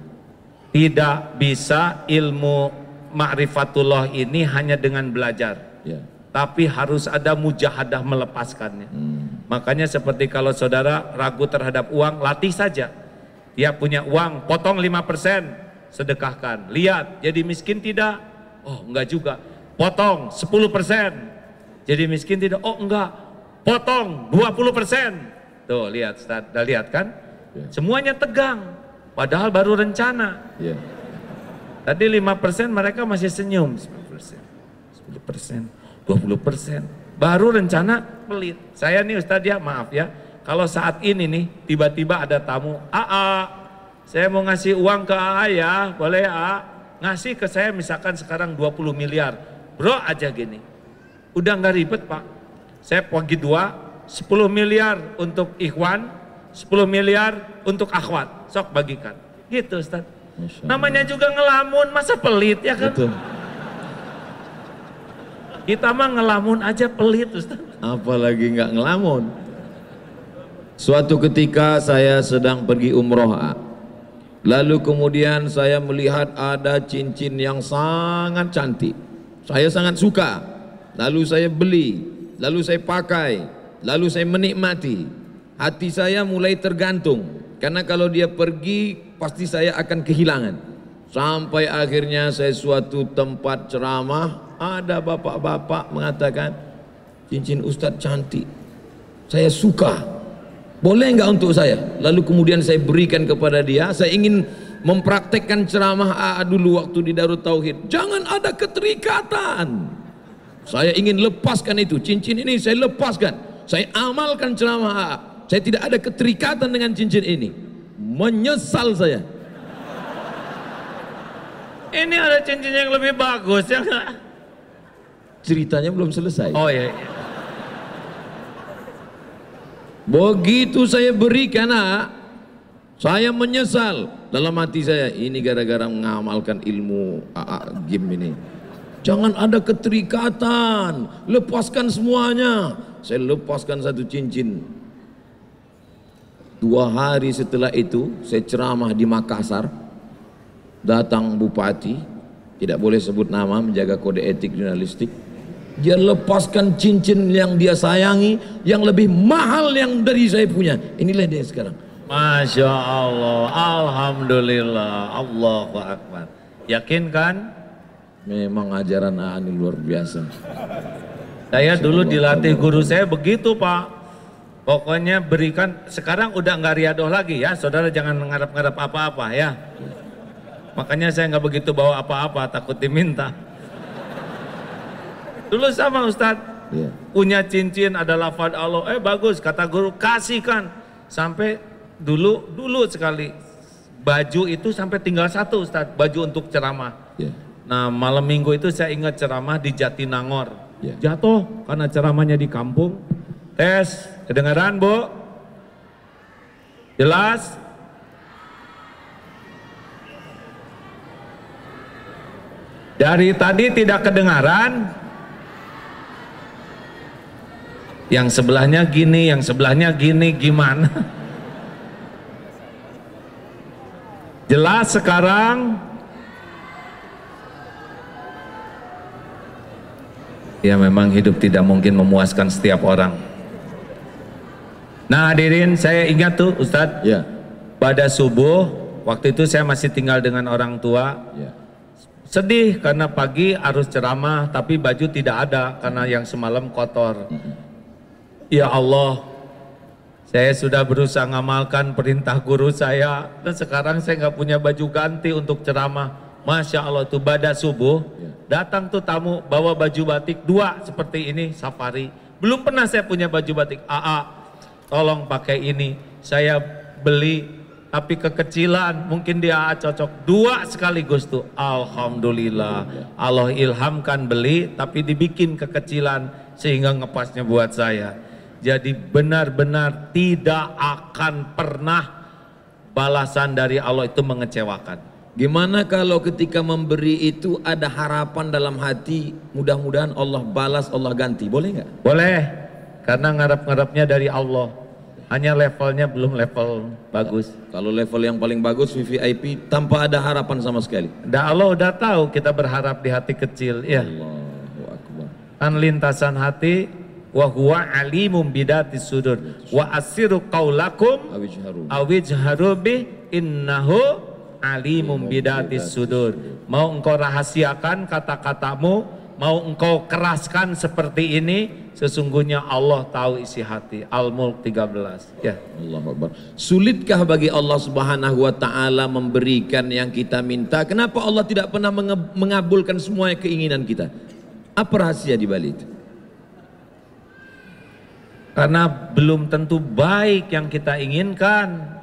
Tidak bisa ilmu makrifatullah ini hanya dengan belajar. Ya. Tapi harus ada mujahadah melepaskannya. Hmm. Makanya seperti kalau saudara ragu terhadap uang, latih saja. Dia punya uang, potong 5%, sedekahkan. Lihat, jadi miskin tidak? Oh, enggak juga. Potong 10%. Jadi miskin tidak? Oh, enggak. Potong 20%. Tuh, lihat, sudah lihat kan? Ya. Semuanya tegang. Padahal baru rencana. Ya. Tadi 5% mereka masih senyum, 10%, 10%, 20%. Baru rencana pelit. Saya nih Ustadz ya, maaf ya. Kalau saat ini nih, tiba-tiba ada tamu, AA, saya mau ngasih uang ke AA ya, boleh AA. Ngasih ke saya misalkan sekarang 20 miliar. Bro aja gini. Udah nggak ribet Pak. Saya pagi dua, 10 miliar untuk Ikhwan, 10 miliar untuk akhwat. Sok bagikan. Gitu ustadz. Namanya juga ngelamun, masa pelit ya kan? Betul. Kita mah ngelamun aja pelit Ustaz. Apalagi nggak ngelamun. Suatu ketika saya sedang pergi umroh. Lalu kemudian saya melihat ada cincin yang sangat cantik. Saya sangat suka. Lalu saya beli, lalu saya pakai, lalu saya menikmati. Hati saya mulai tergantung. Karena kalau dia pergi pasti saya akan kehilangan. Sampai akhirnya saya suatu tempat ceramah, ada bapak-bapak mengatakan, cincin Ustadz cantik, saya suka, boleh nggak untuk saya? Lalu kemudian saya berikan kepada dia, saya ingin mempraktekkan ceramah AA dulu waktu di Darut Tauhid. Jangan ada keterikatan. Saya ingin lepaskan itu. Cincin ini saya lepaskan. Saya amalkan ceramah AA. Saya tidak ada keterikatan dengan cincin ini. Menyesal saya. Ini ada cincin yang lebih bagus ya enggak? Ceritanya belum selesai. Oh iya. iya. Begitu saya berikan nak, saya menyesal dalam hati saya ini gara-gara mengamalkan ilmu AA ah, ah, game ini. Jangan ada keterikatan, lepaskan semuanya. Saya lepaskan satu cincin, Dua hari setelah itu saya ceramah di Makassar. Datang bupati, tidak boleh sebut nama menjaga kode etik jurnalistik. Dia lepaskan cincin yang dia sayangi, yang lebih mahal yang dari saya punya. Inilah dia sekarang. Masya Allah, Alhamdulillah, Allahu Akbar. Yakin kan? Memang ajaran Ani luar biasa. Saya dulu dilatih guru saya begitu Pak Pokoknya berikan, sekarang udah nggak riadoh lagi ya, saudara jangan ngarap-ngarap apa-apa ya. Makanya saya nggak begitu bawa apa-apa, takut diminta. Dulu sama Ustadz, yeah. punya cincin ada lafad Allah, eh bagus, kata guru kasihkan. Sampai dulu, dulu sekali, baju itu sampai tinggal satu Ustadz, baju untuk ceramah. Yeah. Nah malam minggu itu saya ingat ceramah di Jatinangor. Yeah. Jatuh karena ceramahnya di kampung, tes Kedengaran, Bu? Jelas? Dari tadi tidak kedengaran. Yang sebelahnya gini, yang sebelahnya gini, gimana? Jelas sekarang? Ya memang hidup tidak mungkin memuaskan setiap orang. Nah hadirin saya ingat tuh Ustadz ya. pada subuh waktu itu saya masih tinggal dengan orang tua ya. sedih karena pagi harus ceramah tapi baju tidak ada karena yang semalam kotor ya Allah saya sudah berusaha ngamalkan perintah guru saya dan sekarang saya nggak punya baju ganti untuk ceramah Masya Allah tuh pada subuh ya. datang tuh tamu bawa baju batik dua seperti ini safari belum pernah saya punya baju batik AA tolong pakai ini saya beli tapi kekecilan mungkin dia cocok dua sekaligus tuh Alhamdulillah Allah ilhamkan beli tapi dibikin kekecilan sehingga ngepasnya buat saya jadi benar-benar tidak akan pernah balasan dari Allah itu mengecewakan Gimana kalau ketika memberi itu ada harapan dalam hati, mudah-mudahan Allah balas, Allah ganti, boleh nggak? Boleh. Karena ngarap-ngarapnya dari Allah. Hanya levelnya belum level bagus. Kalau level yang paling bagus VVIP tanpa ada harapan sama sekali. Dan Allah udah tahu kita berharap di hati kecil ya. Allahu Akbar. Kan lintasan hati wa huwa alimum bidati sudur wa asiru qaulakum awijharu bi innahu alimum bidati sudur. Mau engkau rahasiakan kata-katamu mau engkau keraskan seperti ini, sesungguhnya Allah tahu isi hati. Al-Mulk 13. Ya. Allah Akbar. Sulitkah bagi Allah Subhanahu wa taala memberikan yang kita minta? Kenapa Allah tidak pernah mengabulkan semua keinginan kita? Apa rahasia di balik itu? Karena belum tentu baik yang kita inginkan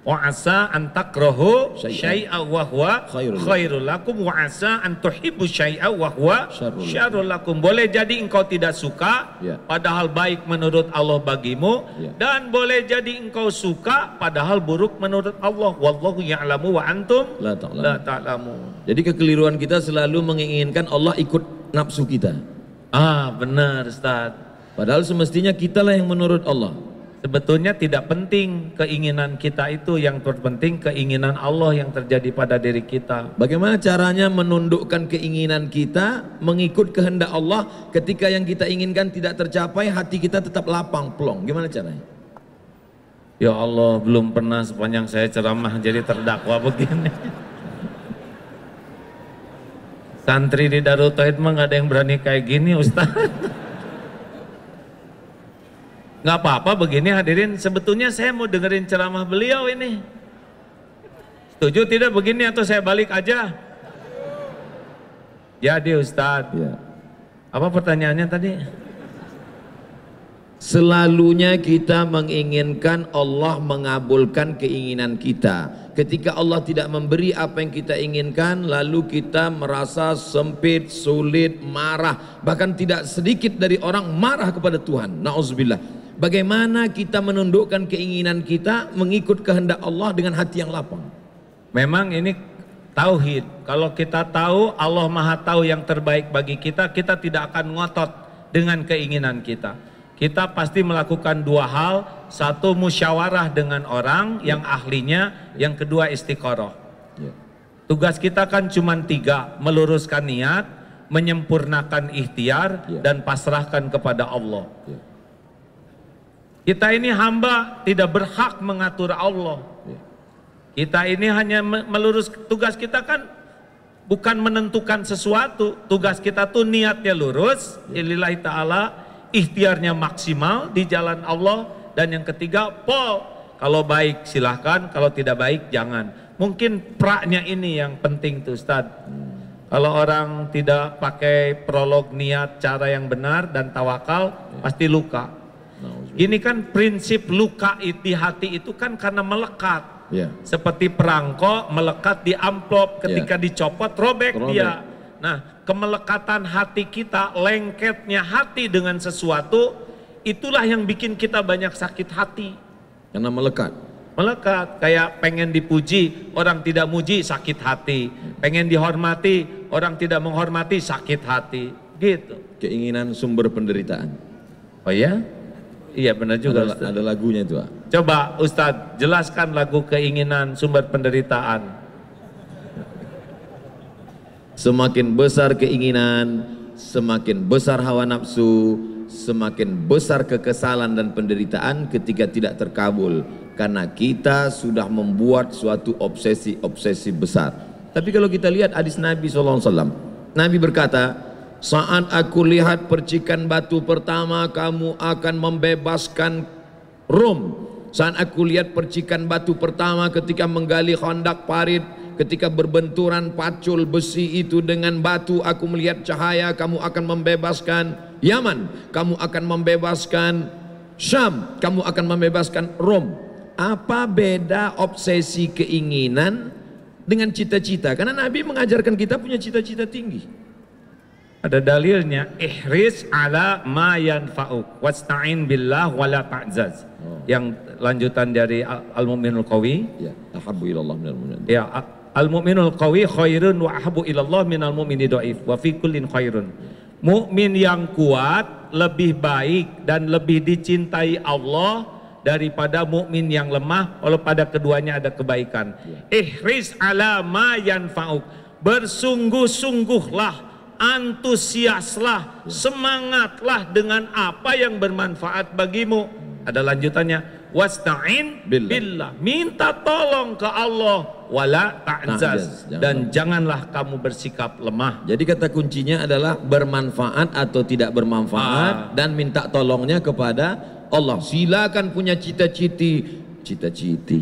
wa asa an takrahu syai'a wa huwa khairul lakum wa asa an tuhibbu syai'a wa huwa syarrul lakum boleh jadi engkau tidak suka yeah. padahal baik menurut Allah bagimu yeah. dan boleh jadi engkau suka padahal buruk menurut Allah wallahu ya'lamu wa antum la ta'lamu la jadi kekeliruan kita selalu menginginkan Allah ikut nafsu kita ah benar Ustaz padahal semestinya kitalah yang menurut Allah Sebetulnya tidak penting keinginan kita itu yang terpenting keinginan Allah yang terjadi pada diri kita. Bagaimana caranya menundukkan keinginan kita mengikut kehendak Allah ketika yang kita inginkan tidak tercapai hati kita tetap lapang plong. Gimana caranya? Ya Allah, belum pernah sepanjang saya ceramah jadi terdakwa begini. Santri di Darul Tauhid mah gak ada yang berani kayak gini Ustaz. Nggak apa-apa begini hadirin, sebetulnya saya mau dengerin ceramah beliau ini. Setuju tidak begini atau saya balik aja? Jadi ya, Ustadz, ya. apa pertanyaannya tadi? Selalunya kita menginginkan Allah mengabulkan keinginan kita. Ketika Allah tidak memberi apa yang kita inginkan, lalu kita merasa sempit, sulit, marah, bahkan tidak sedikit dari orang marah kepada Tuhan. Nauzubillah. Bagaimana kita menundukkan keinginan kita mengikut kehendak Allah dengan hati yang lapang. Memang ini tauhid. Kalau kita tahu Allah Maha tahu yang terbaik bagi kita, kita tidak akan ngotot dengan keinginan kita. Kita pasti melakukan dua hal, satu musyawarah dengan orang yang ahlinya, yang kedua istiqoroh. Ya. Tugas kita kan cuma tiga, meluruskan niat, menyempurnakan ikhtiar, ya. dan pasrahkan kepada Allah. Ya. Kita ini hamba tidak berhak mengatur Allah. Kita ini hanya melurus tugas kita kan bukan menentukan sesuatu. Tugas kita tuh niatnya lurus, ilillahi ta'ala, ikhtiarnya maksimal di jalan Allah. Dan yang ketiga, po Kalau baik silahkan, kalau tidak baik jangan. Mungkin praknya ini yang penting tuh Ustaz. Kalau orang tidak pakai prolog niat cara yang benar dan tawakal, pasti luka. Ini kan prinsip luka di hati itu kan karena melekat. Ya. Seperti perangko melekat di amplop ya. ketika ya. dicopot robek, robek dia. Nah, kemelekatan hati kita, lengketnya hati dengan sesuatu itulah yang bikin kita banyak sakit hati. Karena melekat. Melekat kayak pengen dipuji, orang tidak muji sakit hati. Pengen dihormati, orang tidak menghormati sakit hati. Gitu. Keinginan sumber penderitaan. Oh ya? Iya benar juga ada, ada lagunya itu Coba Ustadz jelaskan lagu keinginan sumber penderitaan. Semakin besar keinginan, semakin besar hawa nafsu, semakin besar kekesalan dan penderitaan ketika tidak terkabul. Karena kita sudah membuat suatu obsesi-obsesi besar. Tapi kalau kita lihat hadis Nabi SAW, Nabi berkata, saat aku lihat percikan batu pertama kamu akan membebaskan Rom. Saat aku lihat percikan batu pertama ketika menggali kondak parit Ketika berbenturan pacul besi itu dengan batu aku melihat cahaya kamu akan membebaskan Yaman kamu akan membebaskan Syam kamu akan membebaskan Rom apa beda obsesi keinginan dengan cita-cita karena Nabi mengajarkan kita punya cita-cita tinggi ada dalilnya, ihris ala ma yanfa'uk wasta'in billah wala ta'zaz. Oh. Yang lanjutan dari Al-Mu'minul Qawi. Ya, ahabbu ilallah minal mu'minin. Ya, Al-Mu'minul Qawi khairun wa ahabbu ilallah minal muminin dhaif wa fi kullin khairun. Mukmin yang kuat lebih baik dan lebih dicintai Allah daripada mukmin yang lemah oleh pada keduanya ada kebaikan. Ya. Ihris ala ma yanfa'uk. Bersungguh-sungguhlah antusiaslah, semangatlah dengan apa yang bermanfaat bagimu. Ada lanjutannya, wasta'in billah. Minta tolong ke Allah wala ta'zaz dan janganlah kamu bersikap lemah. Jadi kata kuncinya adalah bermanfaat atau tidak bermanfaat ah. dan minta tolongnya kepada Allah. Silakan punya cita cita cita cita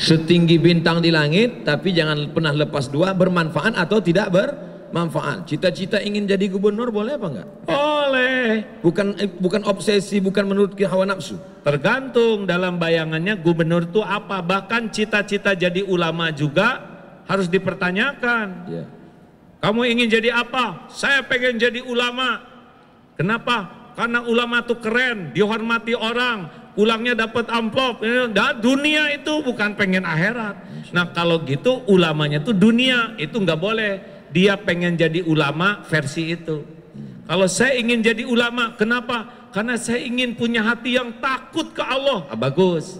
setinggi bintang di langit tapi jangan pernah lepas dua bermanfaat atau tidak ber manfaat. Cita-cita ingin jadi gubernur boleh apa enggak? Boleh. Bukan eh, bukan obsesi, bukan menurut hawa nafsu. Tergantung dalam bayangannya gubernur itu apa. Bahkan cita-cita jadi ulama juga harus dipertanyakan. Yeah. Kamu ingin jadi apa? Saya pengen jadi ulama. Kenapa? Karena ulama itu keren, dihormati orang, ulangnya dapat amplop. Nah, dunia itu bukan pengen akhirat. Nah kalau gitu ulamanya itu dunia, itu nggak boleh dia pengen jadi ulama versi itu. Kalau saya ingin jadi ulama, kenapa? Karena saya ingin punya hati yang takut ke Allah. Ah, bagus.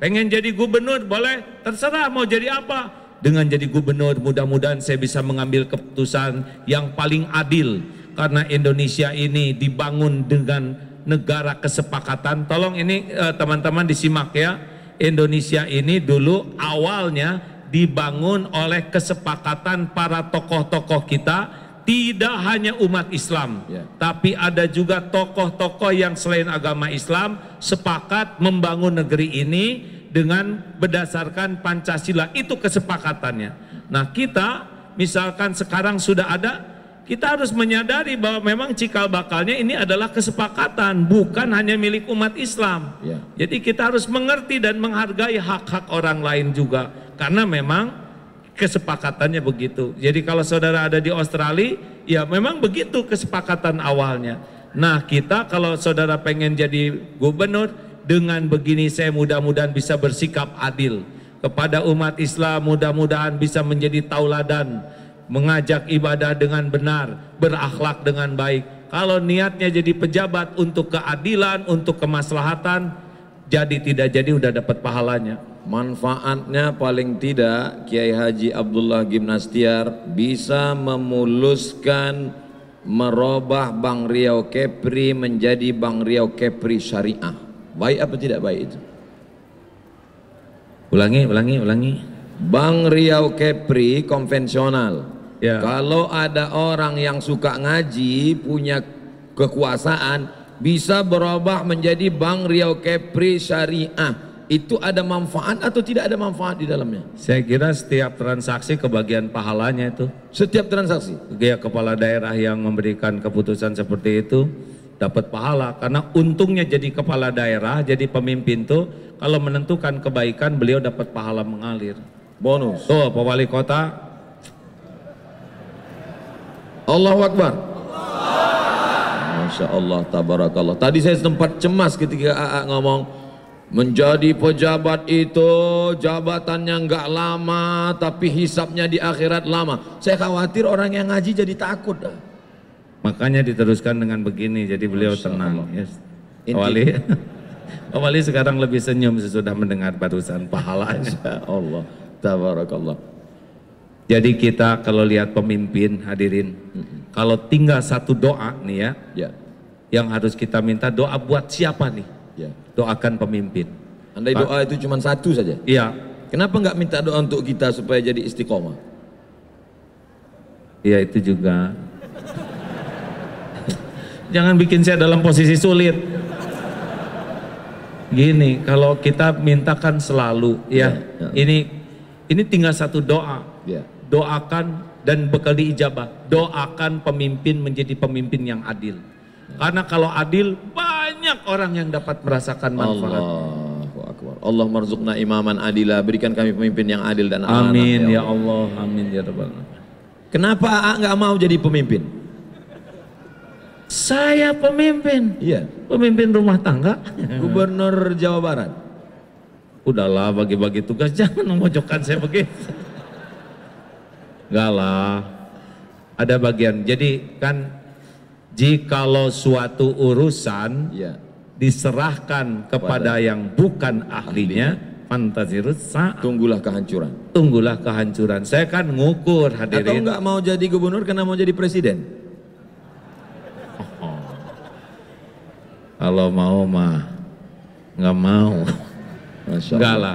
Pengen jadi gubernur boleh, terserah mau jadi apa. Dengan jadi gubernur mudah-mudahan saya bisa mengambil keputusan yang paling adil. Karena Indonesia ini dibangun dengan negara kesepakatan. Tolong ini eh, teman-teman disimak ya. Indonesia ini dulu awalnya dibangun oleh kesepakatan para tokoh-tokoh kita tidak hanya umat Islam, ya. tapi ada juga tokoh-tokoh yang selain agama Islam sepakat membangun negeri ini dengan berdasarkan Pancasila. Itu kesepakatannya. Nah, kita misalkan sekarang sudah ada kita harus menyadari bahwa memang cikal bakalnya ini adalah kesepakatan, bukan hanya milik umat Islam. Ya. Jadi kita harus mengerti dan menghargai hak-hak orang lain juga, karena memang kesepakatannya begitu. Jadi kalau saudara ada di Australia, ya memang begitu kesepakatan awalnya. Nah kita kalau saudara pengen jadi gubernur, dengan begini saya mudah-mudahan bisa bersikap adil kepada umat Islam, mudah-mudahan bisa menjadi tauladan mengajak ibadah dengan benar, berakhlak dengan baik. Kalau niatnya jadi pejabat untuk keadilan, untuk kemaslahatan, jadi tidak jadi udah dapat pahalanya. Manfaatnya paling tidak Kiai Haji Abdullah Gimnastiar bisa memuluskan merubah Bank Riau Kepri menjadi Bank Riau Kepri Syariah. Baik apa tidak baik itu? Ulangi, ulangi, ulangi. Bank Riau Kepri konvensional Ya. Kalau ada orang yang suka ngaji, punya kekuasaan, bisa berubah menjadi Bank Riau Kepri Syariah. Itu ada manfaat atau tidak ada manfaat di dalamnya? Saya kira setiap transaksi kebagian pahalanya itu. Setiap transaksi? Ya, kepala daerah yang memberikan keputusan seperti itu dapat pahala. Karena untungnya jadi kepala daerah, jadi pemimpin itu, kalau menentukan kebaikan beliau dapat pahala mengalir. Bonus. Tuh, Pak Wali Kota Allah Akbar. Masya Allah, tabarakallah. Tadi saya sempat cemas ketika AA ngomong, menjadi pejabat itu jabatannya nggak lama, tapi hisapnya di akhirat lama. Saya khawatir orang yang ngaji jadi takut. Makanya diteruskan dengan begini, jadi beliau Masya tenang. Allah. Yes. Wali, Wali sekarang lebih senyum sesudah mendengar barusan pahala. Insya Allah, tabarakallah. Jadi kita kalau lihat pemimpin hadirin, kalau tinggal satu doa nih ya, ya. yang harus kita minta doa buat siapa nih? Ya. Doakan pemimpin. Andai doa itu cuma satu saja? Iya. Kenapa nggak minta doa untuk kita supaya jadi istiqomah? Iya itu juga. Jangan bikin saya dalam posisi sulit. Gini, kalau kita mintakan selalu, ya, ya, ya. ini ini tinggal satu doa. Ya doakan dan bekal ijabah. Doakan pemimpin menjadi pemimpin yang adil. Karena kalau adil banyak orang yang dapat merasakan manfaat. Allah, Allah marzukna imaman adila. Berikan kami pemimpin yang adil dan amanah. Amin ya, ya Allah. Amin ya Rabbal Kenapa A nggak mau jadi pemimpin? Saya pemimpin. Iya. Pemimpin rumah tangga. Gubernur Jawa Barat. Udahlah bagi-bagi tugas jangan memojokkan saya begitu. Enggak lah. Ada bagian. Jadi kan jikalau suatu urusan ya. diserahkan kepada Pada. yang bukan ahlinya, ahlinya. rusak Tunggulah kehancuran. Tunggulah kehancuran. Saya kan ngukur hadirin. Atau enggak mau jadi gubernur karena mau jadi presiden? Oh. Kalau mau mah nggak mau. Enggak lah.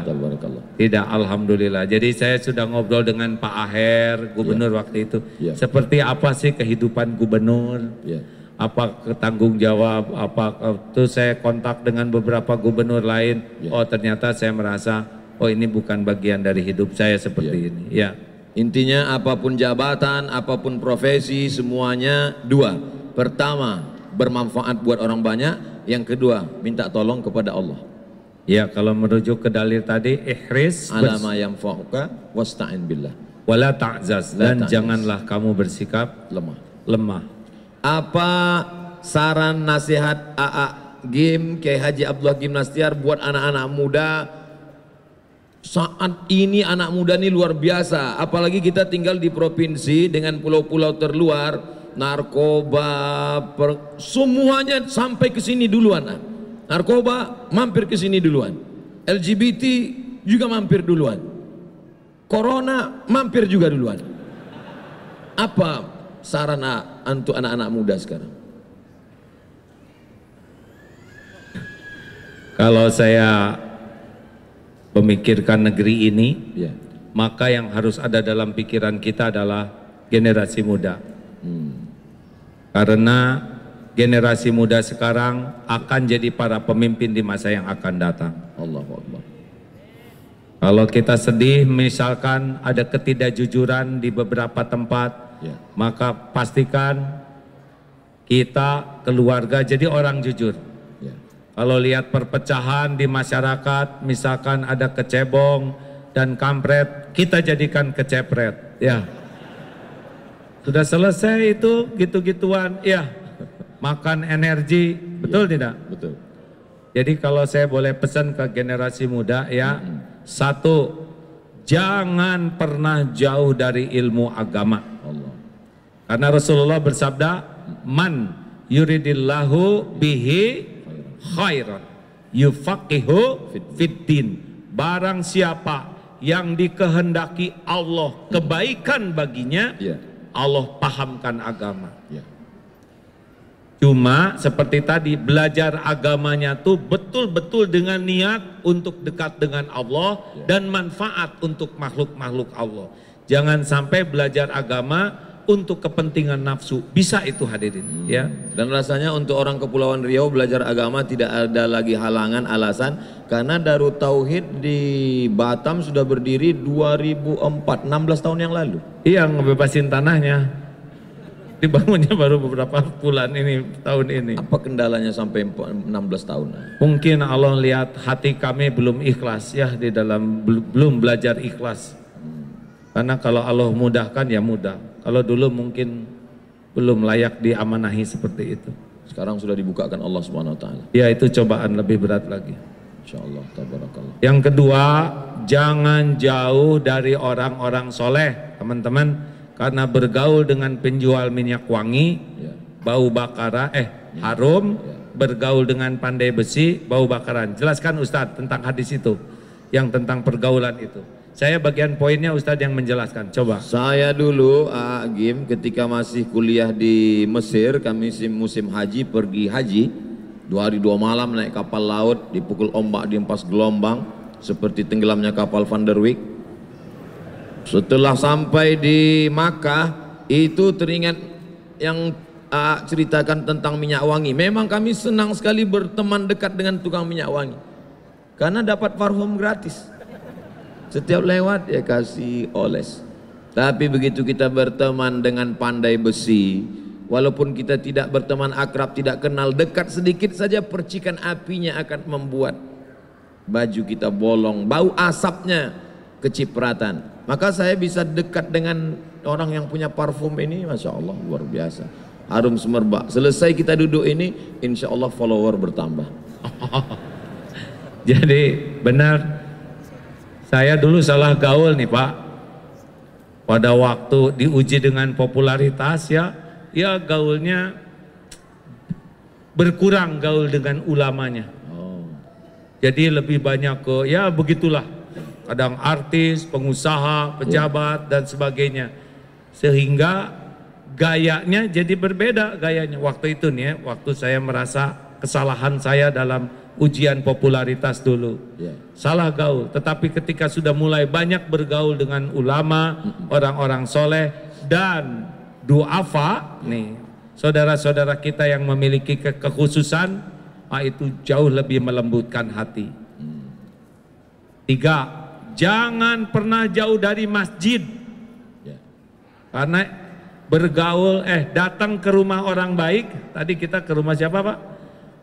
Tidak, Alhamdulillah. Jadi saya sudah ngobrol dengan Pak Aher, gubernur ya. waktu itu. Ya. Seperti apa sih kehidupan gubernur? Ya. Apa tanggung jawab? Apa itu saya kontak dengan beberapa gubernur lain. Ya. Oh ternyata saya merasa, oh ini bukan bagian dari hidup saya seperti ya. ini. Ya. Intinya apapun jabatan, apapun profesi, semuanya dua. Pertama, bermanfaat buat orang banyak. Yang kedua, minta tolong kepada Allah. Ya, kalau merujuk ke dalil tadi, ihris alama yang fauka wasta'in billah. Wala ta'zaz dan janganlah kamu bersikap lemah. Lemah. Apa saran nasihat AA Gim ke Haji Abdullah Gimnastiar buat anak-anak muda saat ini anak muda ini luar biasa apalagi kita tinggal di provinsi dengan pulau-pulau terluar narkoba per, semuanya sampai ke sini duluan narkoba mampir ke sini duluan, LGBT juga mampir duluan, corona mampir juga duluan. Apa saran untuk anak-anak muda sekarang? Kalau saya memikirkan negeri ini, ya. maka yang harus ada dalam pikiran kita adalah generasi muda. Hmm. Karena generasi muda sekarang akan jadi para pemimpin di masa yang akan datang. Allah Allah. Kalau kita sedih misalkan ada ketidakjujuran di beberapa tempat, ya. maka pastikan kita keluarga jadi orang jujur. Ya. Kalau lihat perpecahan di masyarakat, misalkan ada kecebong dan kampret, kita jadikan kecepret, ya. Sudah selesai itu gitu-gituan, ya makan energi, betul ya, tidak? Betul. Jadi kalau saya boleh pesan ke generasi muda ya, hmm. satu jangan pernah jauh dari ilmu agama. Allah. Karena Rasulullah bersabda, "Man yuridillahu bihi khairan yufaqihu fiddin." Barang siapa yang dikehendaki Allah kebaikan baginya, iya. Allah pahamkan agama. Iya. Cuma seperti tadi belajar agamanya tuh betul-betul dengan niat untuk dekat dengan Allah dan manfaat untuk makhluk-makhluk Allah. Jangan sampai belajar agama untuk kepentingan nafsu. Bisa itu hadirin hmm. ya. Dan rasanya untuk orang Kepulauan Riau belajar agama tidak ada lagi halangan alasan karena Darut Tauhid di Batam sudah berdiri 2004, 16 tahun yang lalu. Iya, ngebebasin tanahnya dibangunnya baru beberapa bulan ini tahun ini. Apa kendalanya sampai 16 tahun? Mungkin Allah lihat hati kami belum ikhlas ya di dalam belum belajar ikhlas. Karena kalau Allah mudahkan ya mudah. Kalau dulu mungkin belum layak diamanahi seperti itu. Sekarang sudah dibukakan Allah Subhanahu wa taala. Ya itu cobaan lebih berat lagi. Insyaallah tabarakallah. Yang kedua, jangan jauh dari orang-orang soleh, teman-teman karena bergaul dengan penjual minyak wangi, ya. bau bakara, eh ya. harum, ya. bergaul dengan pandai besi, bau bakaran. Jelaskan Ustadz tentang hadis itu, yang tentang pergaulan itu. Saya bagian poinnya Ustadz yang menjelaskan, coba. Saya dulu, Agim, ketika masih kuliah di Mesir, kami musim haji, pergi haji. Dua hari dua malam naik kapal laut, dipukul ombak di empas gelombang, seperti tenggelamnya kapal Van der Wijk setelah sampai di Makkah itu teringat yang uh, ceritakan tentang minyak wangi. Memang kami senang sekali berteman dekat dengan tukang minyak wangi. Karena dapat parfum gratis. Setiap lewat ya kasih oles. Tapi begitu kita berteman dengan pandai besi, walaupun kita tidak berteman akrab, tidak kenal, dekat sedikit saja percikan apinya akan membuat baju kita bolong, bau asapnya kecipratan. Maka saya bisa dekat dengan orang yang punya parfum ini, masya Allah luar biasa. Harum semerbak. Selesai kita duduk ini, insya Allah follower bertambah. Jadi benar, saya dulu salah gaul nih Pak. Pada waktu diuji dengan popularitas ya, ya gaulnya berkurang gaul dengan ulamanya. Oh. Jadi lebih banyak ke, ya begitulah kadang artis, pengusaha, pejabat dan sebagainya. Sehingga gayanya jadi berbeda gayanya. Waktu itu nih, ya, waktu saya merasa kesalahan saya dalam ujian popularitas dulu. Ya. Salah gaul, tetapi ketika sudah mulai banyak bergaul dengan ulama, orang-orang soleh dan duafa nih, saudara-saudara kita yang memiliki ke kekhususan, ah, itu jauh lebih melembutkan hati. Mm. Tiga, jangan pernah jauh dari masjid. Ya. Karena bergaul, eh datang ke rumah orang baik, tadi kita ke rumah siapa Pak?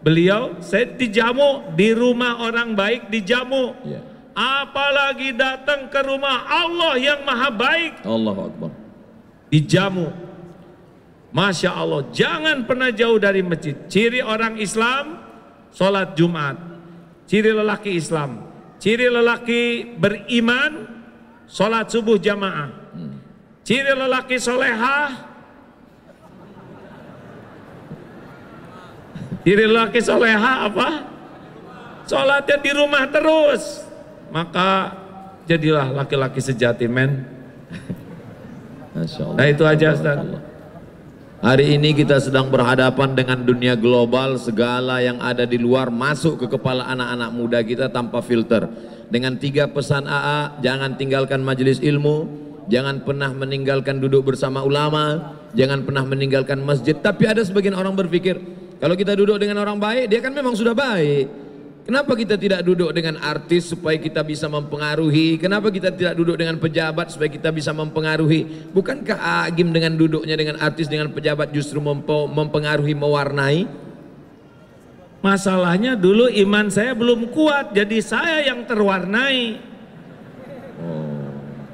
Beliau, saya dijamu di rumah orang baik dijamu. Ya. Apalagi datang ke rumah Allah yang maha baik. Allah Akbar. Dijamu. Masya Allah, jangan pernah jauh dari masjid. Ciri orang Islam, sholat Jumat. Ciri lelaki Islam, Ciri lelaki beriman, sholat subuh jamaah. Ciri lelaki solehah, ciri lelaki solehah apa? Sholatnya di rumah terus. Maka jadilah laki-laki sejati men. Nah itu aja Ustaz. Hari ini kita sedang berhadapan dengan dunia global, segala yang ada di luar masuk ke kepala anak-anak muda kita tanpa filter. Dengan tiga pesan AA, jangan tinggalkan majelis ilmu, jangan pernah meninggalkan duduk bersama ulama, jangan pernah meninggalkan masjid. Tapi ada sebagian orang berpikir, kalau kita duduk dengan orang baik, dia kan memang sudah baik. Kenapa kita tidak duduk dengan artis supaya kita bisa mempengaruhi? Kenapa kita tidak duduk dengan pejabat supaya kita bisa mempengaruhi? Bukankah Agim dengan duduknya dengan artis dengan pejabat justru mempengaruhi mewarnai? Masalahnya dulu iman saya belum kuat, jadi saya yang terwarnai.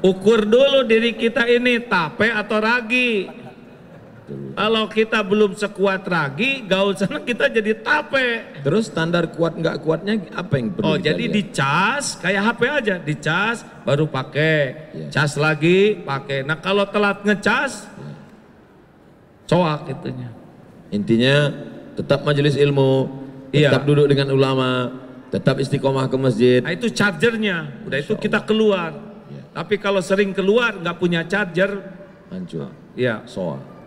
Oh. Ukur dulu diri kita ini tape atau ragi. Kalau kita belum sekuat ragi, gaul sana kita jadi tape. Terus standar kuat nggak kuatnya apa yang perlu? Oh, jadi dicas kayak HP aja, dicas baru pakai. Yeah. Cas lagi, pakai. Nah, kalau telat ngecas yeah. coak itunya. Intinya tetap majelis ilmu, yeah. tetap duduk dengan ulama, tetap istiqomah ke masjid. Nah, itu chargernya. Udah itu kita keluar. Yeah. Tapi kalau sering keluar nggak punya charger, hancur. Iya, yeah. soal.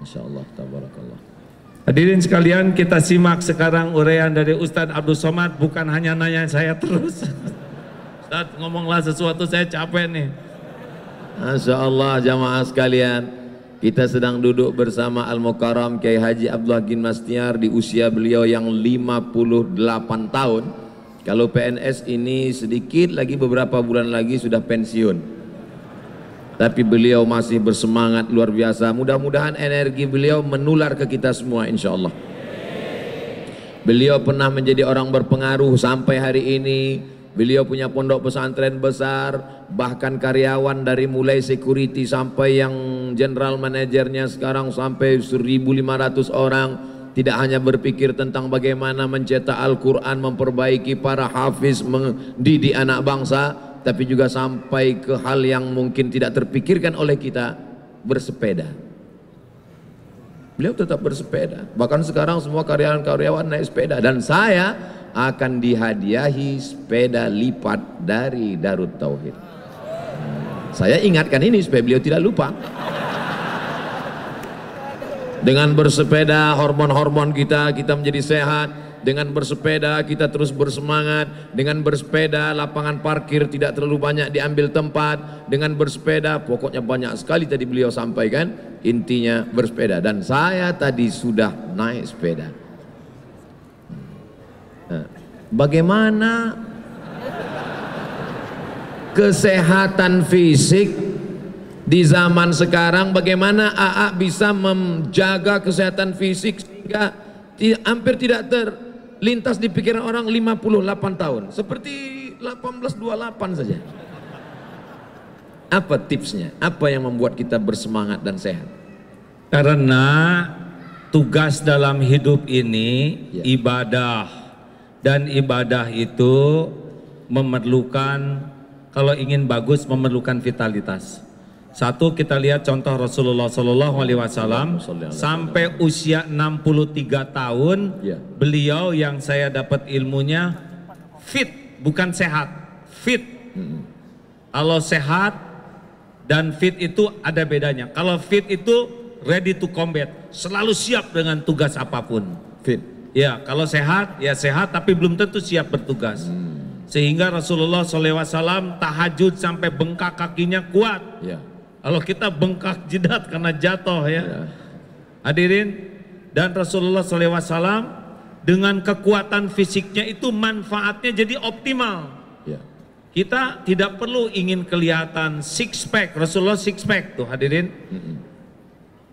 Insya Allah, tabarakallah. Hadirin sekalian, kita simak sekarang uraian dari Ustadz Abdul Somad, bukan hanya nanya saya terus. Ustadz ngomonglah sesuatu, saya capek nih. Masya Allah jamaah sekalian, kita sedang duduk bersama Al-Mukarram Kiai Haji Abdullah Gin Mastiar di usia beliau yang 58 tahun. Kalau PNS ini sedikit lagi beberapa bulan lagi sudah pensiun tapi beliau masih bersemangat luar biasa. Mudah-mudahan energi beliau menular ke kita semua insya Allah. Beliau pernah menjadi orang berpengaruh sampai hari ini. Beliau punya pondok pesantren besar, bahkan karyawan dari mulai security sampai yang general manajernya sekarang sampai 1.500 orang. Tidak hanya berpikir tentang bagaimana mencetak Al-Quran, memperbaiki para hafiz, mendidik anak bangsa, tapi juga sampai ke hal yang mungkin tidak terpikirkan oleh kita bersepeda beliau tetap bersepeda bahkan sekarang semua karyawan-karyawan naik sepeda dan saya akan dihadiahi sepeda lipat dari Darut Tauhid saya ingatkan ini supaya beliau tidak lupa dengan bersepeda hormon-hormon kita kita menjadi sehat dengan bersepeda kita terus bersemangat. Dengan bersepeda lapangan parkir tidak terlalu banyak diambil tempat. Dengan bersepeda pokoknya banyak sekali tadi beliau sampaikan. Intinya bersepeda. Dan saya tadi sudah naik sepeda. Nah, bagaimana kesehatan fisik di zaman sekarang bagaimana AA bisa menjaga kesehatan fisik sehingga hampir tidak ter lintas di pikiran orang 58 tahun. Seperti 1828 saja. Apa tipsnya? Apa yang membuat kita bersemangat dan sehat? Karena tugas dalam hidup ini ya. ibadah dan ibadah itu memerlukan kalau ingin bagus memerlukan vitalitas. Satu kita lihat contoh Rasulullah Shallallahu Alaihi Wasallam sampai usia 63 tahun ya. beliau yang saya dapat ilmunya fit bukan sehat fit hmm. kalau sehat dan fit itu ada bedanya kalau fit itu ready to combat selalu siap dengan tugas apapun fit ya kalau sehat ya sehat tapi belum tentu siap bertugas hmm. sehingga Rasulullah SAW tahajud sampai bengkak kakinya kuat ya kalau kita bengkak jidat karena jatuh ya. ya. Hadirin dan Rasulullah SAW dengan kekuatan fisiknya itu manfaatnya jadi optimal. Ya. Kita tidak perlu ingin kelihatan six pack, Rasulullah six pack tuh hadirin.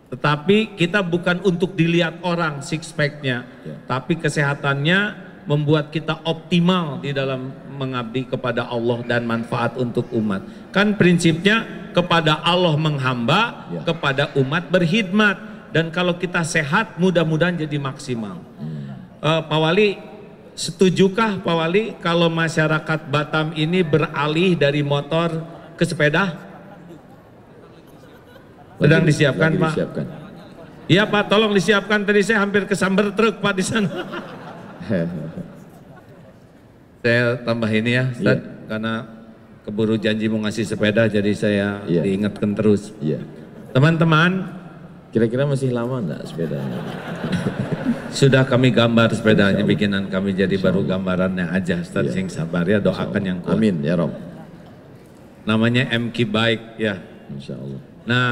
Tetapi kita bukan untuk dilihat orang six packnya, ya. tapi kesehatannya membuat kita optimal di dalam mengabdi kepada Allah dan manfaat untuk umat. Kan prinsipnya kepada Allah menghamba, ya. kepada umat berkhidmat dan kalau kita sehat mudah-mudahan jadi maksimal. Hmm. Uh, Pak Wali setujukah Pak Wali kalau masyarakat Batam ini beralih dari motor ke sepeda? Sedang disiapkan, disiapkan, Pak. Iya Pak, tolong disiapkan tadi saya hampir kesamber truk Pak di sana saya tambah ini ya, Ustaz, yeah. karena keburu janji mau ngasih sepeda jadi saya yeah. diingatkan terus. teman iya. Teman-teman, kira-kira masih lama enggak sepedanya? Sudah kami gambar sepedanya bikinan kami jadi baru gambarannya aja Ustaz yeah. sabar ya doakan yang kuat. Amin ya Rob. Namanya MK Bike ya. Insya Allah. Nah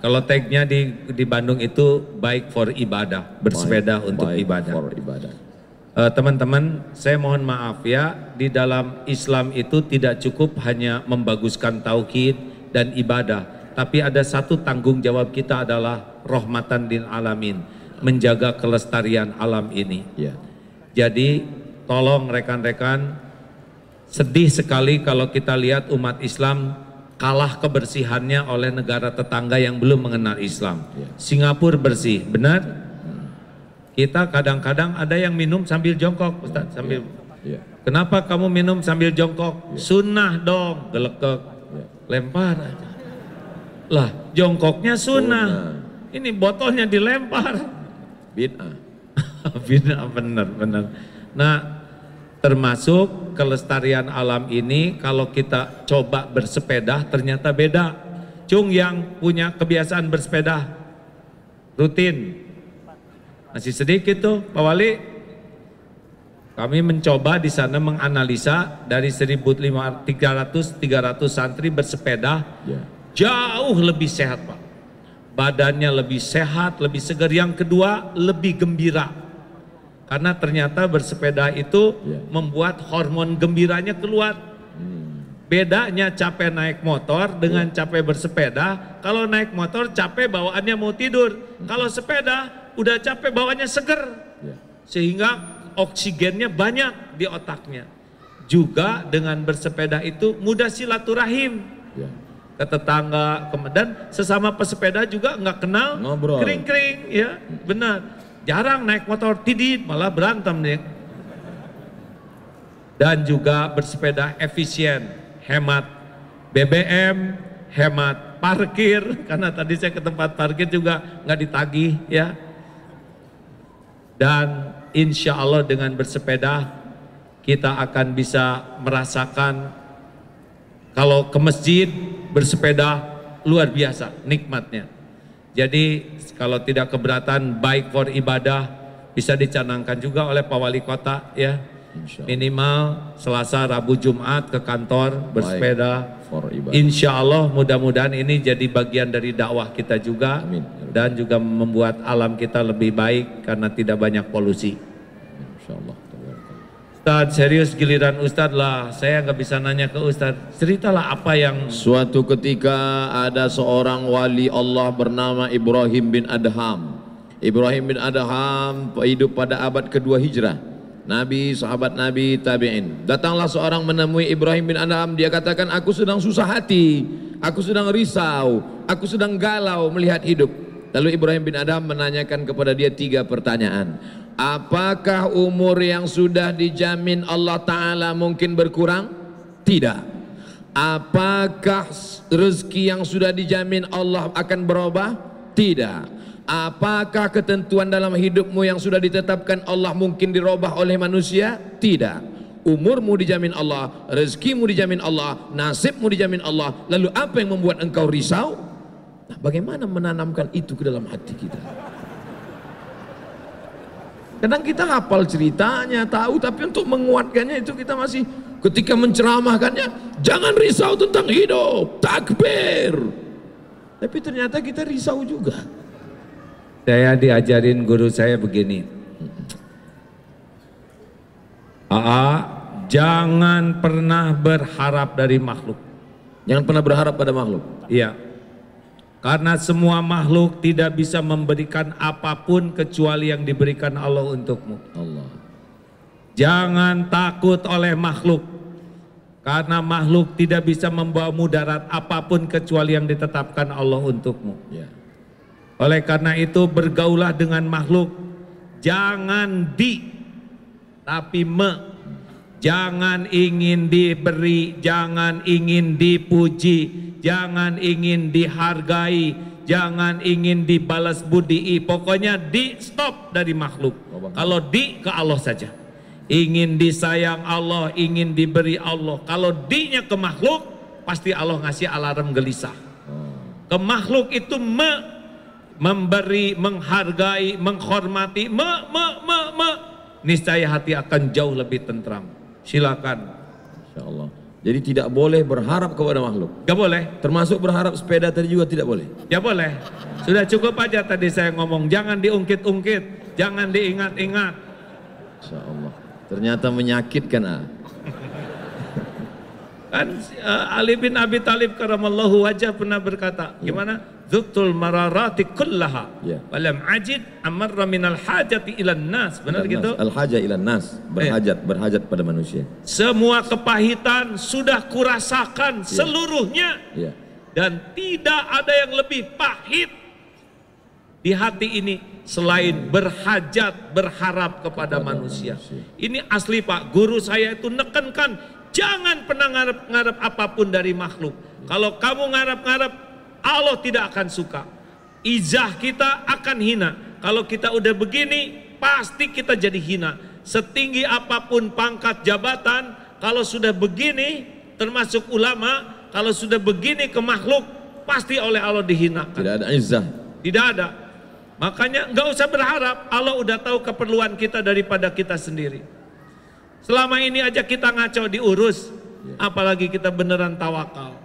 kalau tagnya di di Bandung itu bike for ibadah bersepeda bike, untuk bike ibadah. For ibadah. Eh, teman-teman, saya mohon maaf ya, di dalam Islam itu tidak cukup hanya membaguskan tauhid dan ibadah, tapi ada satu tanggung jawab kita adalah rahmatan lil alamin, menjaga kelestarian alam ini. Ya. Jadi tolong rekan-rekan, sedih sekali kalau kita lihat umat Islam kalah kebersihannya oleh negara tetangga yang belum mengenal Islam. Ya. Singapura bersih, benar? Kita kadang-kadang ada yang minum sambil jongkok, Ustaz, sambil. Yeah. Yeah. Kenapa kamu minum sambil jongkok? Yeah. Sunnah dong, gelekek. Yeah. Lempar aja. Lah, jongkoknya sunnah. sunnah. Ini botolnya dilempar. Bid'ah. Bid'ah benar, benar. Nah, termasuk kelestarian alam ini kalau kita coba bersepeda ternyata beda. Cung yang punya kebiasaan bersepeda rutin masih sedikit tuh Pak Wali. Kami mencoba di sana menganalisa dari 1.300 300 santri bersepeda yeah. jauh lebih sehat Pak. Badannya lebih sehat, lebih segar. Yang kedua lebih gembira. Karena ternyata bersepeda itu yeah. membuat hormon gembiranya keluar hmm. bedanya capek naik motor dengan ya. capek bersepeda. Kalau naik motor capek bawaannya mau tidur. Hmm. Kalau sepeda udah capek bawahnya seger. Ya. Sehingga oksigennya banyak di otaknya. Juga dengan bersepeda itu mudah silaturahim. Ya. Ke tetangga, ke dan sesama pesepeda juga nggak kenal, kering-kering, ya benar. Jarang naik motor tidit, malah berantem nih. Dan juga bersepeda efisien, hemat BBM, hemat parkir karena tadi saya ke tempat parkir juga nggak ditagih ya dan insya Allah dengan bersepeda kita akan bisa merasakan kalau ke masjid bersepeda luar biasa nikmatnya. Jadi kalau tidak keberatan baik for ibadah bisa dicanangkan juga oleh Pak Wali Kota ya minimal Selasa, Rabu, Jumat ke kantor bersepeda. Insya Allah mudah-mudahan ini jadi bagian dari dakwah kita juga Amin. dan juga membuat alam kita lebih baik karena tidak banyak polusi. Insya Allah. Ustadz serius giliran Ustadz lah saya nggak bisa nanya ke Ustadz ceritalah apa yang suatu ketika ada seorang wali Allah bernama Ibrahim bin Adham Ibrahim bin Adham hidup pada abad kedua hijrah Nabi, sahabat Nabi, tabi'in. Datanglah seorang menemui Ibrahim bin Adam. dia katakan, aku sedang susah hati, aku sedang risau, aku sedang galau melihat hidup. Lalu Ibrahim bin Adam menanyakan kepada dia tiga pertanyaan. Apakah umur yang sudah dijamin Allah Ta'ala mungkin berkurang? Tidak. Apakah rezeki yang sudah dijamin Allah akan berubah? Tidak. Apakah ketentuan dalam hidupmu yang sudah ditetapkan Allah mungkin dirubah oleh manusia? Tidak. Umurmu dijamin Allah, rezekimu dijamin Allah, nasibmu dijamin Allah. Lalu apa yang membuat engkau risau? Nah, bagaimana menanamkan itu ke dalam hati kita? Kadang kita hafal ceritanya, tahu, tapi untuk menguatkannya itu kita masih ketika menceramahkannya, jangan risau tentang hidup, takbir. Tapi ternyata kita risau juga saya diajarin guru saya begini. Aa, jangan pernah berharap dari makhluk. Jangan pernah berharap pada makhluk. Iya. Karena semua makhluk tidak bisa memberikan apapun kecuali yang diberikan Allah untukmu. Allah. Jangan takut oleh makhluk. Karena makhluk tidak bisa membawa mudarat apapun kecuali yang ditetapkan Allah untukmu. Yeah. Oleh karena itu bergaulah dengan makhluk jangan di tapi me jangan ingin diberi, jangan ingin dipuji, jangan ingin dihargai, jangan ingin dibalas budi. Pokoknya di stop dari makhluk. Kalau di ke Allah saja. Ingin disayang Allah, ingin diberi Allah. Kalau di nya ke makhluk, pasti Allah ngasih alarm gelisah. Hmm. Ke makhluk itu me memberi, menghargai, menghormati, me, me, me, me, niscaya hati akan jauh lebih tentram. Silakan. Insya Allah. Jadi tidak boleh berharap kepada makhluk. Gak boleh. Termasuk berharap sepeda tadi juga tidak boleh. Ya boleh. Sudah cukup aja tadi saya ngomong. Jangan diungkit-ungkit. Jangan diingat-ingat. Insya Allah. Ternyata menyakitkan ah. Kan uh, Ali bin Abi Talib karamallahu wajah pernah berkata, yeah. Hmm. gimana? Zuktul mararati kullaha yeah. walam ajid amarra minal hajati ilan nas. Benar ilan gitu? Al haja ilan nas, eh. berhajat, yeah. berhajat pada manusia. Semua kepahitan sudah kurasakan yeah. seluruhnya. Yeah. Dan tidak ada yang lebih pahit di hati ini selain hmm. berhajat berharap kepada, kepada manusia. manusia. Ini asli Pak, guru saya itu nekenkan Jangan pernah ngarep-ngarep apapun dari makhluk. Kalau kamu ngarep-ngarep, Allah tidak akan suka. Izah kita akan hina. Kalau kita udah begini, pasti kita jadi hina. Setinggi apapun pangkat jabatan, kalau sudah begini, termasuk ulama, kalau sudah begini ke makhluk, pasti oleh Allah dihinakan. Tidak ada izah. Tidak ada. Makanya nggak usah berharap Allah udah tahu keperluan kita daripada kita sendiri. Selama ini aja kita ngaco diurus, ya. apalagi kita beneran tawakal.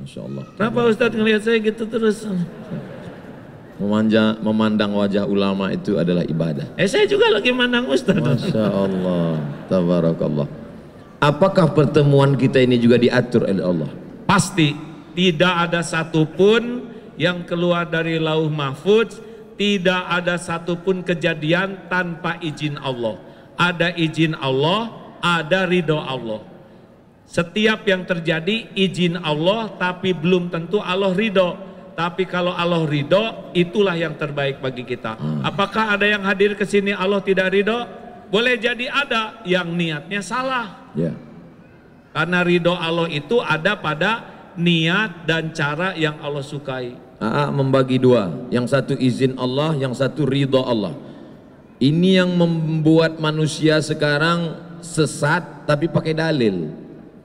Masya Allah. Kenapa Ustadz ngelihat saya gitu terus? Memanjang, memandang wajah ulama itu adalah ibadah. Eh saya juga lagi mandang Ustadz. Masya Allah. Tabarakallah. Apakah pertemuan kita ini juga diatur oleh Allah? Pasti. Tidak ada satupun yang keluar dari lauh mahfudz tidak ada satupun kejadian tanpa izin Allah. Ada izin Allah, ada ridho Allah. Setiap yang terjadi izin Allah, tapi belum tentu Allah ridho. Tapi kalau Allah ridho, itulah yang terbaik bagi kita. Ah. Apakah ada yang hadir ke sini Allah tidak ridho? Boleh jadi ada yang niatnya salah. Yeah. Karena ridho Allah itu ada pada niat dan cara yang Allah sukai. AA ah, membagi dua, yang satu izin Allah, yang satu ridho Allah. Ini yang membuat manusia sekarang sesat tapi pakai dalil.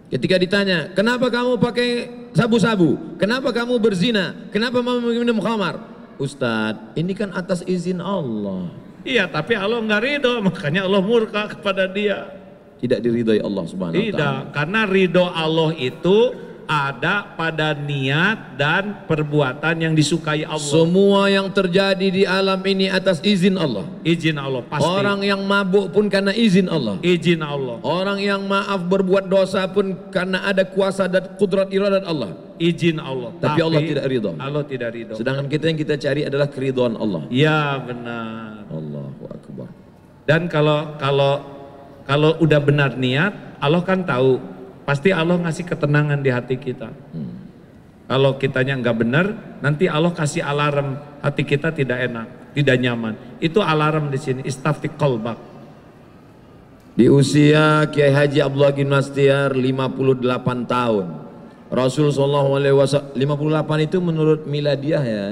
Ketika ditanya, kenapa kamu pakai sabu-sabu? Kenapa kamu berzina? Kenapa kamu minum khamar? Ustadz, ini kan atas izin Allah. Iya, tapi Allah nggak ridho, makanya Allah murka kepada dia. Tidak diridhoi Allah Subhanahu Tidak, karena ridho Allah itu ada pada niat dan perbuatan yang disukai Allah. Semua yang terjadi di alam ini atas izin Allah. Izin Allah pasti. Orang yang mabuk pun karena izin Allah. Izin Allah. Orang yang maaf berbuat dosa pun karena ada kuasa dan kudrat iradat Allah. Izin Allah. Tapi, Tapi Allah tidak ridho. Allah tidak ridho. Sedangkan kita yang kita cari adalah keridhaan Allah. Ya benar. Allahu Akbar. Dan kalau kalau kalau udah benar niat, Allah kan tahu Pasti Allah ngasih ketenangan di hati kita. Hmm. Kalau kitanya nggak benar, nanti Allah kasih alarm hati kita tidak enak, tidak nyaman. Itu alarm di sini, istafti kolbak. Di usia Kiai Haji Abdullah Gimnastiar 58 tahun. Rasul Sallallahu Alaihi Wasallam 58 itu menurut miladiah ya.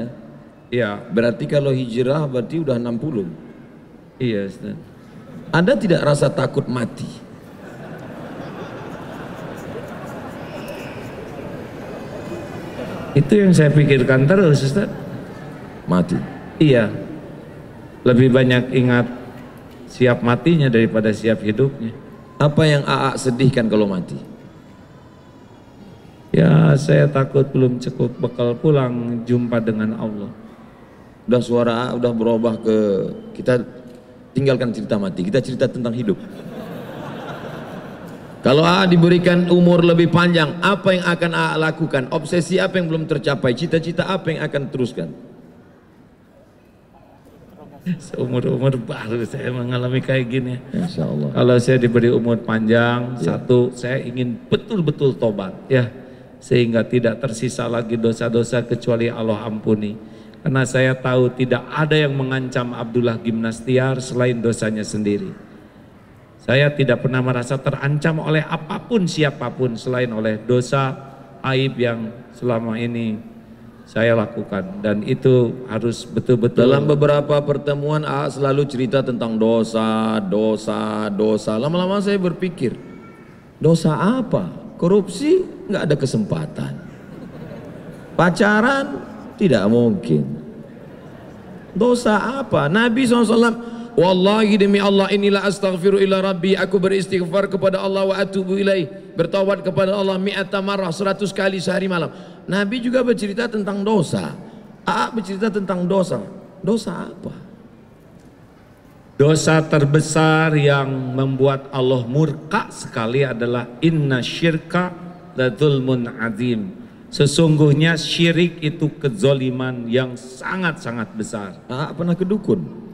Iya. Berarti kalau hijrah berarti udah 60. Iya, Ustaz. Anda tidak rasa takut mati? Itu yang saya pikirkan terus, Ustaz. Mati. Iya. Lebih banyak ingat siap matinya daripada siap hidupnya. Apa yang AA sedihkan kalau mati? Ya, saya takut belum cukup bekal pulang jumpa dengan Allah. Udah suara AA udah berubah ke kita tinggalkan cerita mati, kita cerita tentang hidup. Kalau A diberikan umur lebih panjang, apa yang akan A lakukan? Obsesi apa yang belum tercapai? Cita-cita apa yang akan teruskan? Seumur-umur baru saya mengalami kayak gini. Insya Allah. Kalau saya diberi umur panjang, ya. satu, saya ingin betul-betul tobat. ya Sehingga tidak tersisa lagi dosa-dosa kecuali Allah ampuni. Karena saya tahu tidak ada yang mengancam Abdullah Gimnastiar selain dosanya sendiri. Saya tidak pernah merasa terancam oleh apapun siapapun selain oleh dosa aib yang selama ini saya lakukan dan itu harus betul-betul dalam beberapa pertemuan A selalu cerita tentang dosa, dosa, dosa. Lama-lama saya berpikir, dosa apa? Korupsi nggak ada kesempatan. Pacaran tidak mungkin. Dosa apa? Nabi SAW Wallahi demi Allah inilah astaghfiru ila rabbi aku beristighfar kepada Allah wa atubu ilaih bertawad kepada Allah mi'ata marah 100 kali sehari malam. Nabi juga bercerita tentang dosa. Aa bercerita tentang dosa. Dosa apa? Dosa terbesar yang membuat Allah murka sekali adalah inna syirka la azim. Sesungguhnya syirik itu kezoliman yang sangat-sangat besar. Aa pernah kedukun?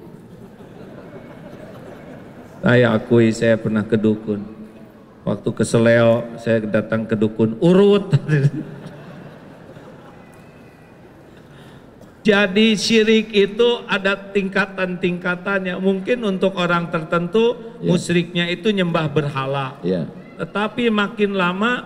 Saya ah, akui saya pernah ke dukun. Waktu ke Seleo saya datang ke dukun urut. Jadi syirik itu ada tingkatan-tingkatannya. Mungkin untuk orang tertentu yeah. musyriknya itu nyembah berhala. Yeah. Tetapi makin lama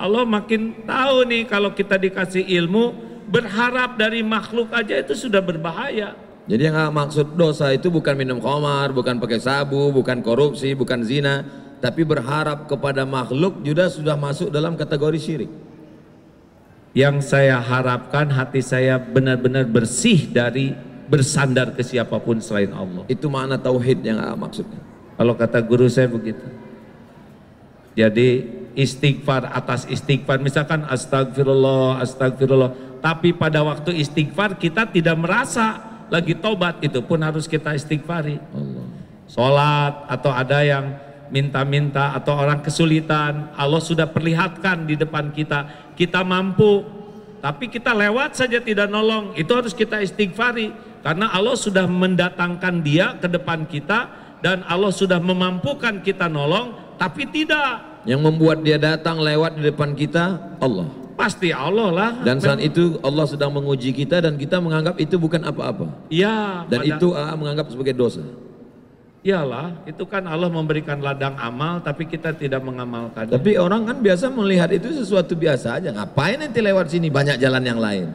Allah makin tahu nih kalau kita dikasih ilmu berharap dari makhluk aja itu sudah berbahaya. Jadi yang maksud dosa itu bukan minum khamar, bukan pakai sabu, bukan korupsi, bukan zina, tapi berharap kepada makhluk juga sudah masuk dalam kategori syirik. Yang saya harapkan hati saya benar-benar bersih dari bersandar ke siapapun selain Allah. Itu makna tauhid yang maksudnya. Kalau kata guru saya begitu. Jadi istighfar atas istighfar misalkan astagfirullah astagfirullah tapi pada waktu istighfar kita tidak merasa lagi tobat itu pun harus kita istighfari. Allah. Sholat atau ada yang minta-minta atau orang kesulitan, Allah sudah perlihatkan di depan kita, kita mampu, tapi kita lewat saja tidak nolong, itu harus kita istighfari, karena Allah sudah mendatangkan dia ke depan kita, dan Allah sudah memampukan kita nolong, tapi tidak. Yang membuat dia datang lewat di depan kita, Allah. Pasti Allah lah. Dan saat itu Allah sedang menguji kita dan kita menganggap itu bukan apa-apa. Ya. Dan pada... itu AA ah, menganggap sebagai dosa. Iyalah, itu kan Allah memberikan ladang amal tapi kita tidak mengamalkan. Tapi orang kan biasa melihat itu sesuatu biasa aja. Ngapain nanti lewat sini banyak jalan yang lain?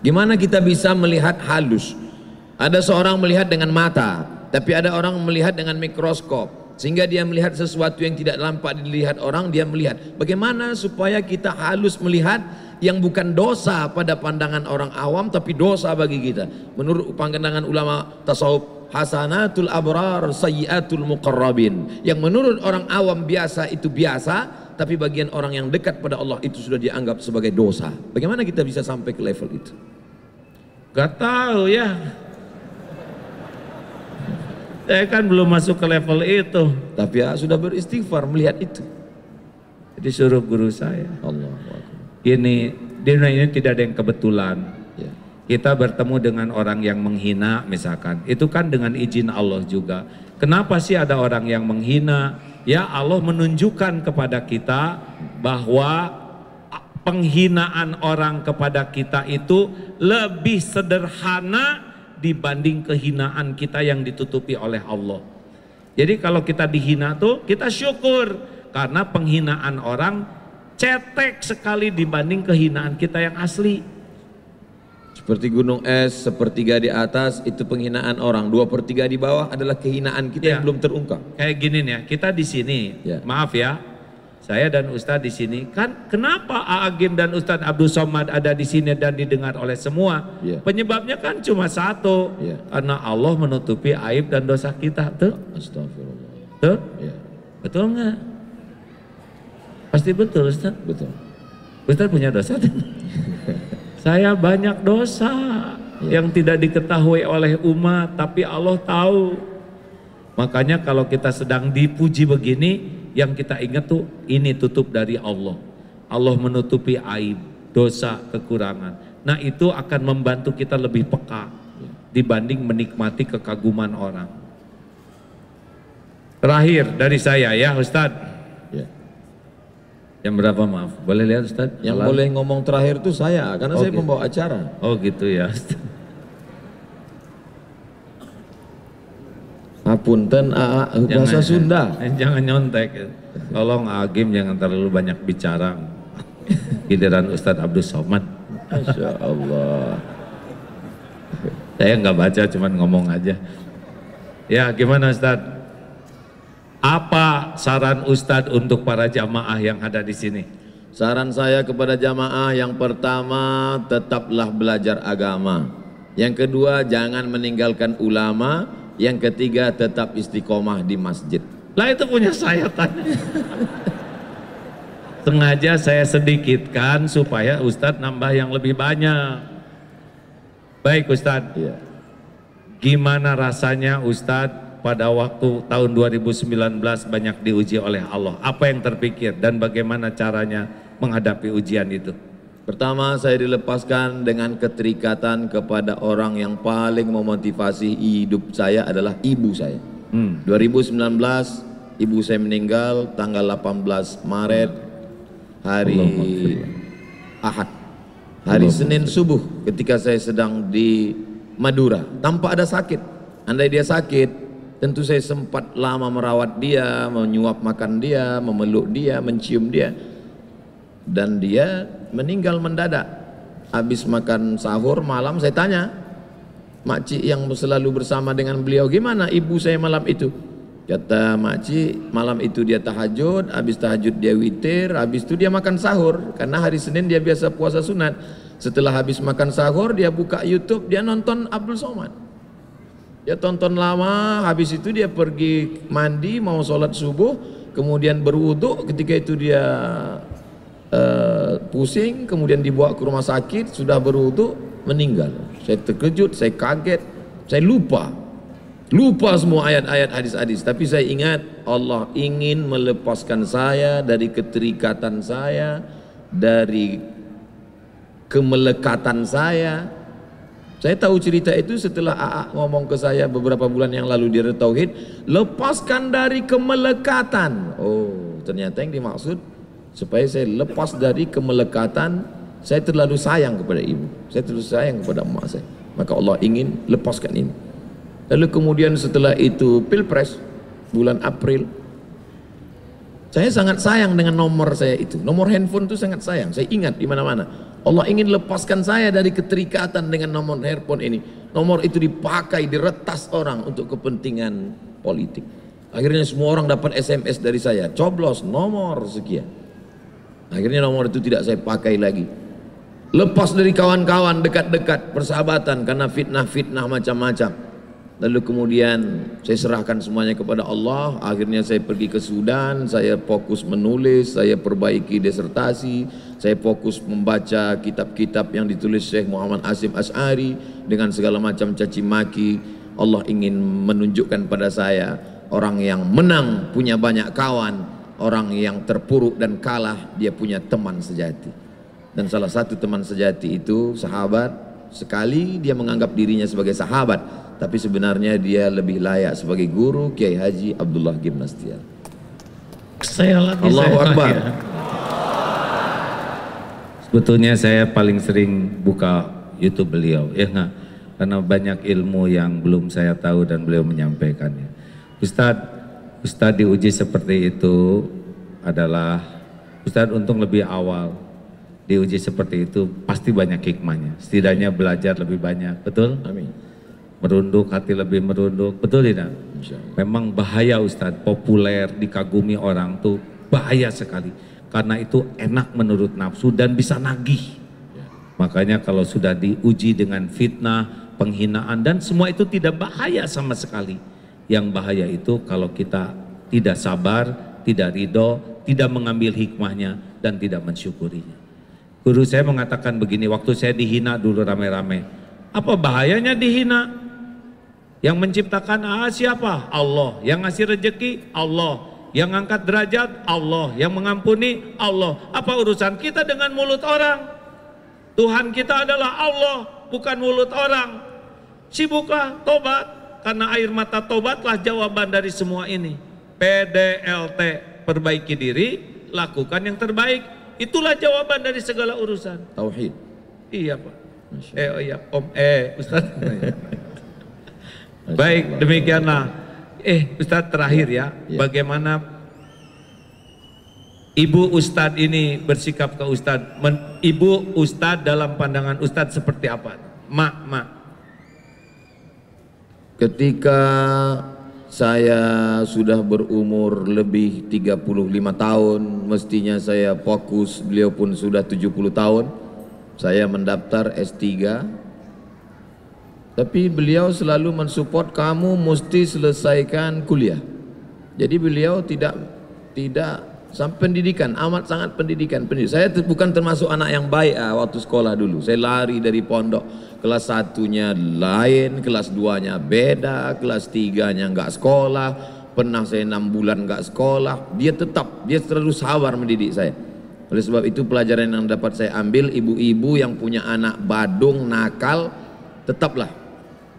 Gimana kita bisa melihat halus? Ada seorang melihat dengan mata, tapi ada orang melihat dengan mikroskop. Sehingga dia melihat sesuatu yang tidak nampak dilihat orang, dia melihat. Bagaimana supaya kita halus melihat yang bukan dosa pada pandangan orang awam tapi dosa bagi kita. Menurut pandangan ulama tasawuf hasanatul abrar sayyiatul muqarrabin. Yang menurut orang awam biasa itu biasa tapi bagian orang yang dekat pada Allah itu sudah dianggap sebagai dosa. Bagaimana kita bisa sampai ke level itu? Gak tahu ya. Saya eh, kan belum masuk ke level itu, tapi ya sudah beristighfar melihat itu. Jadi suruh guru saya. Allah. Ini di dunia ini tidak ada yang kebetulan. Ya. Kita bertemu dengan orang yang menghina misalkan, itu kan dengan izin Allah juga. Kenapa sih ada orang yang menghina? Ya Allah menunjukkan kepada kita bahwa penghinaan orang kepada kita itu lebih sederhana dibanding kehinaan kita yang ditutupi oleh Allah. Jadi kalau kita dihina tuh kita syukur karena penghinaan orang cetek sekali dibanding kehinaan kita yang asli. Seperti gunung es, sepertiga di atas itu penghinaan orang, dua pertiga di bawah adalah kehinaan kita ya. yang belum terungkap. Kayak gini nih ya, kita di sini, ya. maaf ya, saya dan Ustadz di sini kan kenapa Aagim dan Ustadz Abdul Somad ada di sini dan didengar oleh semua yeah. penyebabnya kan cuma satu yeah. karena Allah menutupi aib dan dosa kita tuh Astagfirullah tuh yeah. betul nggak pasti betul Ustadz betul Ustadz punya dosa saya banyak dosa yeah. yang tidak diketahui oleh umat tapi Allah tahu makanya kalau kita sedang dipuji begini yang kita ingat tuh ini tutup dari Allah. Allah menutupi aib, dosa, kekurangan. Nah itu akan membantu kita lebih peka dibanding menikmati kekaguman orang. Terakhir dari saya ya Ustadz. Ya. Yang berapa maaf? Boleh lihat Ustadz? Yang Alam. boleh ngomong terakhir itu saya karena oh, saya gitu. membawa acara. Oh gitu ya Ustadz. punten aa bahasa jangan, ya. Sunda. Eh, jangan nyontek. Tolong Agim jangan terlalu banyak bicara. Giliran Ustadz Abdul Somad. Masya Allah. Saya nggak baca, cuman ngomong aja. Ya gimana Ustadz? Apa saran Ustadz untuk para jamaah yang ada di sini? Saran saya kepada jamaah yang pertama tetaplah belajar agama. Yang kedua jangan meninggalkan ulama, yang ketiga tetap istiqomah di masjid lah itu punya saya tanya sengaja saya sedikitkan supaya Ustadz nambah yang lebih banyak baik Ustadz ya. gimana rasanya Ustadz pada waktu tahun 2019 banyak diuji oleh Allah. Apa yang terpikir dan bagaimana caranya menghadapi ujian itu? Pertama saya dilepaskan dengan keterikatan kepada orang yang paling memotivasi hidup saya adalah ibu saya. Hmm. 2019 ibu saya meninggal tanggal 18 Maret hari Ahad. Hari Senin subuh ketika saya sedang di Madura tanpa ada sakit. Andai dia sakit, tentu saya sempat lama merawat dia, menyuap makan dia, memeluk dia, mencium dia. Dan dia meninggal mendadak habis makan sahur malam saya tanya makcik yang selalu bersama dengan beliau gimana ibu saya malam itu kata makcik malam itu dia tahajud habis tahajud dia witir habis itu dia makan sahur karena hari Senin dia biasa puasa sunat setelah habis makan sahur dia buka YouTube dia nonton Abdul Somad dia tonton lama habis itu dia pergi mandi mau sholat subuh kemudian berwudhu ketika itu dia Eh, pusing kemudian dibawa ke rumah sakit sudah berwudu meninggal saya terkejut saya kaget saya lupa lupa semua ayat-ayat hadis-hadis tapi saya ingat Allah ingin melepaskan saya dari keterikatan saya dari kemelekatan saya saya tahu cerita itu setelah AA ngomong ke saya beberapa bulan yang lalu di Tauhid lepaskan dari kemelekatan oh ternyata yang dimaksud supaya saya lepas dari kemelekatan saya terlalu sayang kepada ibu saya terlalu sayang kepada emak saya maka Allah ingin lepaskan ini lalu kemudian setelah itu pilpres bulan April saya sangat sayang dengan nomor saya itu nomor handphone itu sangat sayang saya ingat di mana-mana Allah ingin lepaskan saya dari keterikatan dengan nomor handphone ini nomor itu dipakai diretas orang untuk kepentingan politik akhirnya semua orang dapat SMS dari saya coblos nomor sekian Akhirnya nomor itu tidak saya pakai lagi. Lepas dari kawan-kawan dekat-dekat persahabatan karena fitnah-fitnah macam-macam. Lalu kemudian saya serahkan semuanya kepada Allah. Akhirnya saya pergi ke Sudan, saya fokus menulis, saya perbaiki disertasi, saya fokus membaca kitab-kitab yang ditulis Syekh Muhammad Asim Asari dengan segala macam caci maki. Allah ingin menunjukkan pada saya orang yang menang punya banyak kawan, Orang yang terpuruk dan kalah dia punya teman sejati. Dan salah satu teman sejati itu sahabat. Sekali dia menganggap dirinya sebagai sahabat, tapi sebenarnya dia lebih layak sebagai guru Kiai Haji Abdullah Gimnastiar. Saya lagi Allah saya Akbar. Ya. Sebetulnya saya paling sering buka YouTube beliau, ya enggak? Karena banyak ilmu yang belum saya tahu dan beliau menyampaikannya. Ustadz, Ustadz diuji seperti itu adalah Ustadz untung lebih awal diuji seperti itu pasti banyak hikmahnya. Setidaknya belajar lebih banyak, betul? Amin. Merunduk, hati lebih merunduk, betul tidak? Memang bahaya Ustadz, populer, dikagumi orang tuh bahaya sekali. Karena itu enak menurut nafsu dan bisa nagih. Ya. Makanya kalau sudah diuji dengan fitnah, penghinaan dan semua itu tidak bahaya sama sekali yang bahaya itu kalau kita tidak sabar, tidak ridho, tidak mengambil hikmahnya, dan tidak mensyukurinya. Guru saya mengatakan begini, waktu saya dihina dulu rame-rame. Apa bahayanya dihina? Yang menciptakan ah siapa? Allah. Yang ngasih rejeki? Allah. Yang angkat derajat? Allah. Yang mengampuni? Allah. Apa urusan kita dengan mulut orang? Tuhan kita adalah Allah, bukan mulut orang. Sibuklah, tobat, karena air mata tobatlah jawaban dari semua ini. PDLT, perbaiki diri, lakukan yang terbaik. Itulah jawaban dari segala urusan. Tauhid. Iya, Pak. Eh, oh iya, Om, e, oh, iya. eh, Ustaz. Baik, demikianlah. Eh, Ustaz terakhir iya, ya, ya. bagaimana Ibu Ustadz ini bersikap ke Ustadz, Ibu Ustadz dalam pandangan Ustadz seperti apa? Mak, mak, ketika saya sudah berumur lebih 35 tahun mestinya saya fokus beliau pun sudah 70 tahun saya mendaftar S3 tapi beliau selalu mensupport kamu mesti selesaikan kuliah jadi beliau tidak tidak sampai pendidikan, amat sangat pendidikan. pendidikan. Saya bukan termasuk anak yang baik ah, waktu sekolah dulu. Saya lari dari pondok. Kelas satunya lain, kelas duanya beda, kelas tiganya nggak sekolah. Pernah saya enam bulan nggak sekolah. Dia tetap, dia terlalu sabar mendidik saya. Oleh sebab itu pelajaran yang dapat saya ambil ibu-ibu yang punya anak badung nakal tetaplah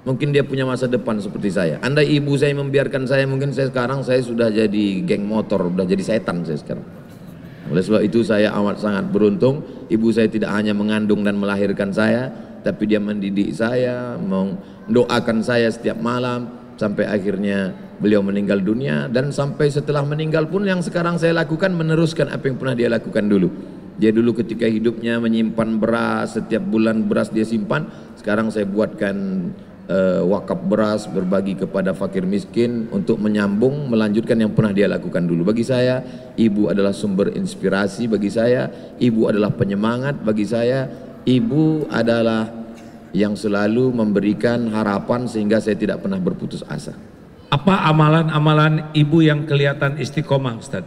mungkin dia punya masa depan seperti saya. Anda ibu saya membiarkan saya, mungkin saya sekarang saya sudah jadi geng motor, sudah jadi setan saya sekarang. Oleh sebab itu saya amat sangat beruntung, ibu saya tidak hanya mengandung dan melahirkan saya, tapi dia mendidik saya, mendoakan saya setiap malam, sampai akhirnya beliau meninggal dunia, dan sampai setelah meninggal pun yang sekarang saya lakukan meneruskan apa yang pernah dia lakukan dulu. Dia dulu ketika hidupnya menyimpan beras, setiap bulan beras dia simpan. Sekarang saya buatkan uh, wakaf beras berbagi kepada fakir miskin untuk menyambung melanjutkan yang pernah dia lakukan dulu bagi saya ibu adalah sumber inspirasi bagi saya ibu adalah penyemangat bagi saya ibu adalah yang selalu memberikan harapan sehingga saya tidak pernah berputus asa apa amalan-amalan ibu yang kelihatan istiqomah Ustaz?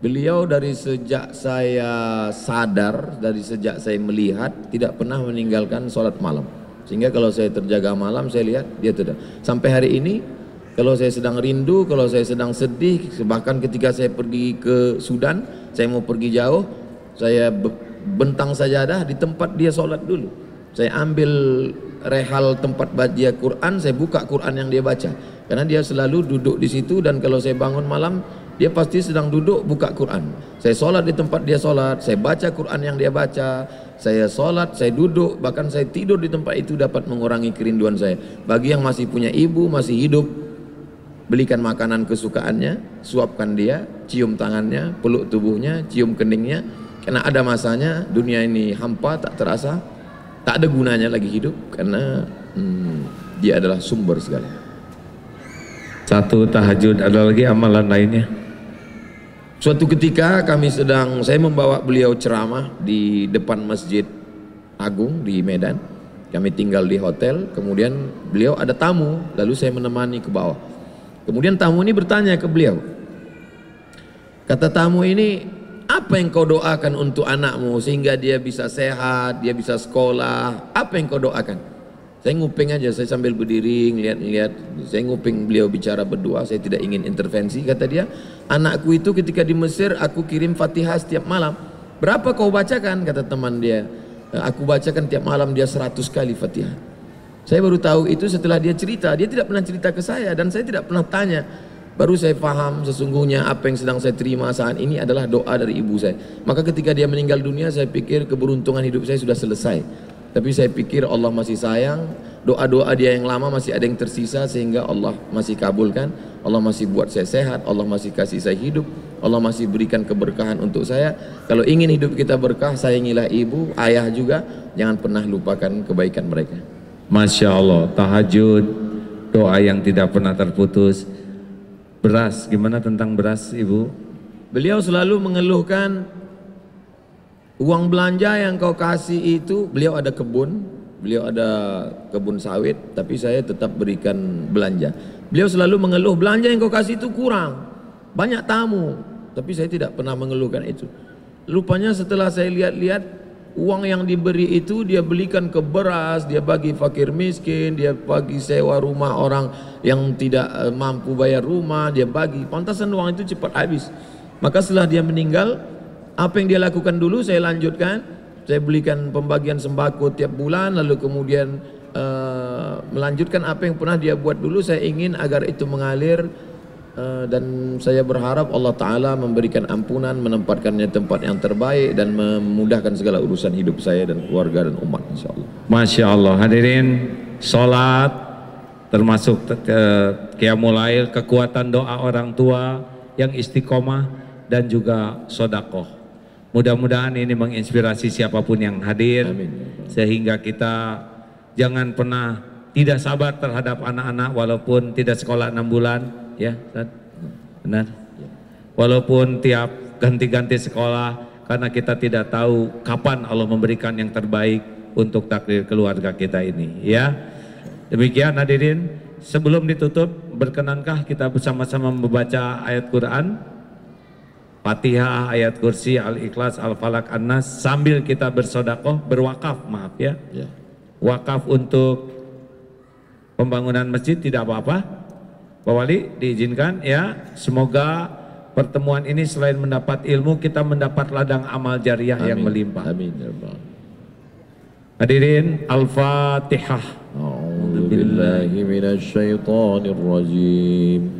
Beliau dari sejak saya sadar, dari sejak saya melihat, tidak pernah meninggalkan sholat malam. Sehingga kalau saya terjaga malam saya lihat dia tidak. Sampai hari ini kalau saya sedang rindu, kalau saya sedang sedih, bahkan ketika saya pergi ke Sudan, saya mau pergi jauh, saya bentang sajadah di tempat dia sholat dulu. Saya ambil rehal tempat baca Quran, saya buka Quran yang dia baca. Karena dia selalu duduk di situ dan kalau saya bangun malam, dia pasti sedang duduk buka Quran. Saya sholat di tempat dia sholat, saya baca Quran yang dia baca, saya sholat, saya duduk, bahkan saya tidur di tempat itu dapat mengurangi kerinduan saya. Bagi yang masih punya ibu, masih hidup, belikan makanan kesukaannya, suapkan dia, cium tangannya, peluk tubuhnya, cium keningnya. Karena ada masanya dunia ini hampa, tak terasa, tak ada gunanya lagi hidup karena hmm, dia adalah sumber segala. Satu tahajud, ada lagi amalan lainnya? Suatu ketika kami sedang saya membawa beliau ceramah di depan Masjid Agung di Medan. Kami tinggal di hotel, kemudian beliau ada tamu, lalu saya menemani ke bawah. Kemudian tamu ini bertanya ke beliau. Kata tamu ini, "Apa yang kau doakan untuk anakmu sehingga dia bisa sehat, dia bisa sekolah? Apa yang kau doakan?" Saya nguping aja, saya sambil berdiri ngeliat-ngeliat, saya nguping beliau bicara berdua, saya tidak ingin intervensi. Kata dia, anakku itu ketika di Mesir aku kirim fatihah setiap malam. Berapa kau bacakan? Kata teman dia. Eh, aku bacakan tiap malam dia seratus kali fatihah. Saya baru tahu itu setelah dia cerita. Dia tidak pernah cerita ke saya dan saya tidak pernah tanya. Baru saya paham sesungguhnya apa yang sedang saya terima saat ini adalah doa dari ibu saya. Maka ketika dia meninggal dunia saya pikir keberuntungan hidup saya sudah selesai. Tapi saya pikir Allah masih sayang, doa-doa dia yang lama masih ada yang tersisa sehingga Allah masih kabulkan, Allah masih buat saya sehat, Allah masih kasih saya hidup, Allah masih berikan keberkahan untuk saya. Kalau ingin hidup kita berkah, sayangilah ibu, ayah juga, jangan pernah lupakan kebaikan mereka. Masya Allah, tahajud, doa yang tidak pernah terputus. Beras, gimana tentang beras ibu? Beliau selalu mengeluhkan Uang belanja yang kau kasih itu, beliau ada kebun, beliau ada kebun sawit, tapi saya tetap berikan belanja. Beliau selalu mengeluh belanja yang kau kasih itu kurang, banyak tamu, tapi saya tidak pernah mengeluhkan itu. Rupanya setelah saya lihat-lihat, uang yang diberi itu dia belikan ke beras, dia bagi fakir miskin, dia bagi sewa rumah orang yang tidak eh, mampu bayar rumah, dia bagi. Pantasan uang itu cepat habis. Maka setelah dia meninggal, apa yang dia lakukan dulu saya lanjutkan. Saya belikan pembagian sembako tiap bulan lalu kemudian uh, melanjutkan apa yang pernah dia buat dulu saya ingin agar itu mengalir uh, dan saya berharap Allah taala memberikan ampunan, menempatkannya tempat yang terbaik dan memudahkan segala urusan hidup saya dan keluarga dan umat insya Allah. Masya Allah hadirin sholat termasuk uh, qiyamul kekuatan doa orang tua yang istiqomah dan juga sodakoh. Mudah-mudahan ini menginspirasi siapapun yang hadir Amin. sehingga kita jangan pernah tidak sabar terhadap anak-anak walaupun tidak sekolah enam bulan ya benar ya. walaupun tiap ganti-ganti sekolah karena kita tidak tahu kapan Allah memberikan yang terbaik untuk takdir keluarga kita ini ya demikian hadirin sebelum ditutup berkenankah kita bersama-sama membaca ayat Quran Fatihah, ayat kursi, Al-Ikhlas, Al-Falak, An-Nas sambil kita bersodakoh, berwakaf maaf ya. yeah. Wakaf untuk pembangunan masjid tidak apa-apa. Pak Wali diizinkan ya. Semoga pertemuan ini selain mendapat ilmu kita mendapat ladang amal jariah Amin. yang melimpah. Amin. Ya Hadirin Al-Fatihah. A'udzu billahi rajim.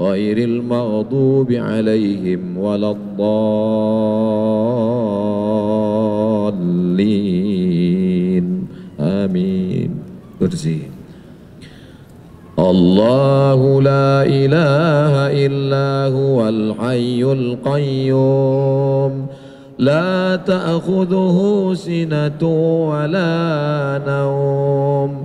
غير المغضوب عليهم ولا الضالين آمين ارزي الله لا إله إلا هو الحي القيوم لا تأخذه سنة ولا نوم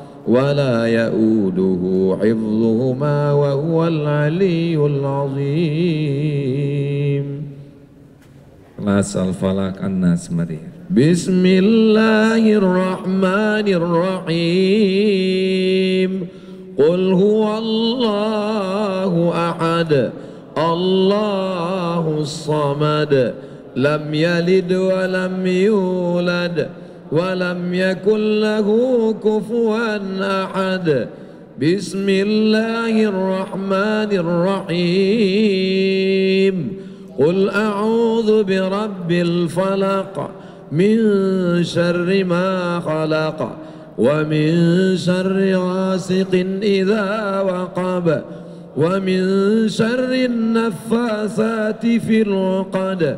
ولا يؤوده حفظهما وهو العلي العظيم خلاص فلاك الناس مريم بسم الله الرحمن الرحيم قل هو الله أحد الله الصمد لم يلد ولم يولد ولم يكن له كفوا أحد بسم الله الرحمن الرحيم قل أعوذ برب الفلق من شر ما خلق ومن شر غاسق إذا وقب ومن شر النفاثات في العقد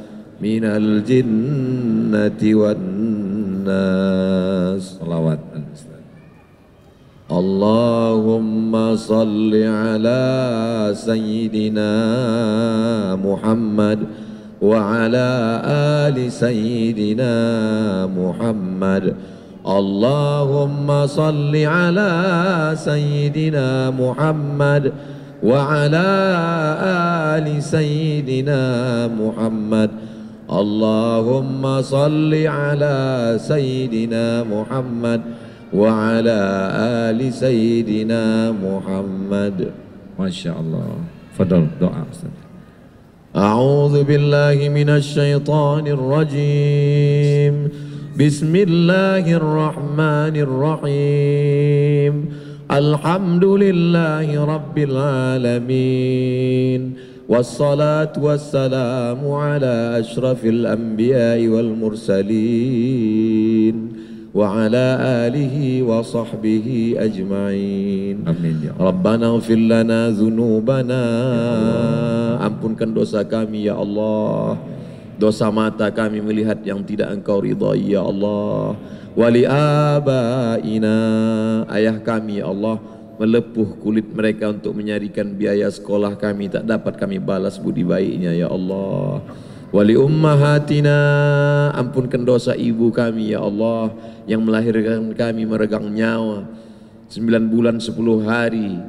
من الجنة والناس صلوات اللهم صل على سيدنا محمد وعلى آل سيدنا محمد اللهم صل على سيدنا محمد وعلى آل سيدنا محمد اللهم صل على سيدنا محمد وعلى آل سيدنا محمد ما شاء الله فضل دعاء أعوذ بالله من الشيطان الرجيم بسم الله الرحمن الرحيم الحمد لله رب العالمين والصلاة والسلام على أشرف الأنبياء والمرسلين وعلى آله وصحبه أجمعين Amin ya Allah. Rabbana ufir lana zunubana Ampunkan dosa kami ya Allah Dosa mata kami melihat yang tidak engkau ridhai ya Allah Wali abaina Ayah kami ya Allah melepuh kulit mereka untuk menyarikan biaya sekolah kami tak dapat kami balas budi baiknya ya Allah wali ummahatina ampunkan dosa ibu kami ya Allah yang melahirkan kami meregang nyawa sembilan bulan sepuluh hari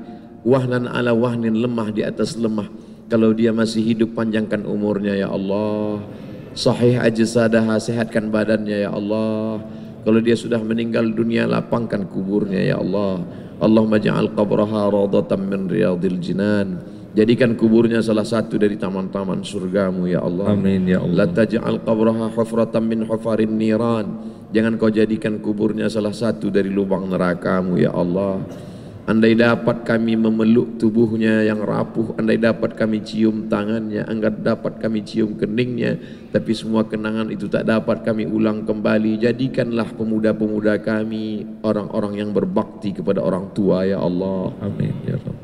wahnan ala wahnin lemah di atas lemah kalau dia masih hidup panjangkan umurnya ya Allah sahih aja ajsadah sehatkan badannya ya Allah kalau dia sudah meninggal dunia lapangkan kuburnya ya Allah Allahumma ja'al qabraha radatan min riyadil jinan Jadikan kuburnya salah satu dari taman-taman surgamu ya Allah Amin ya Allah La taj'al qabraha hufratan min hufarin niran Jangan kau jadikan kuburnya salah satu dari lubang nerakamu ya Allah Andai dapat kami memeluk tubuhnya yang rapuh Andai dapat kami cium tangannya Anggap dapat kami cium keningnya Tapi semua kenangan itu tak dapat kami ulang kembali Jadikanlah pemuda-pemuda kami Orang-orang yang berbakti kepada orang tua ya Allah Amin ya Allah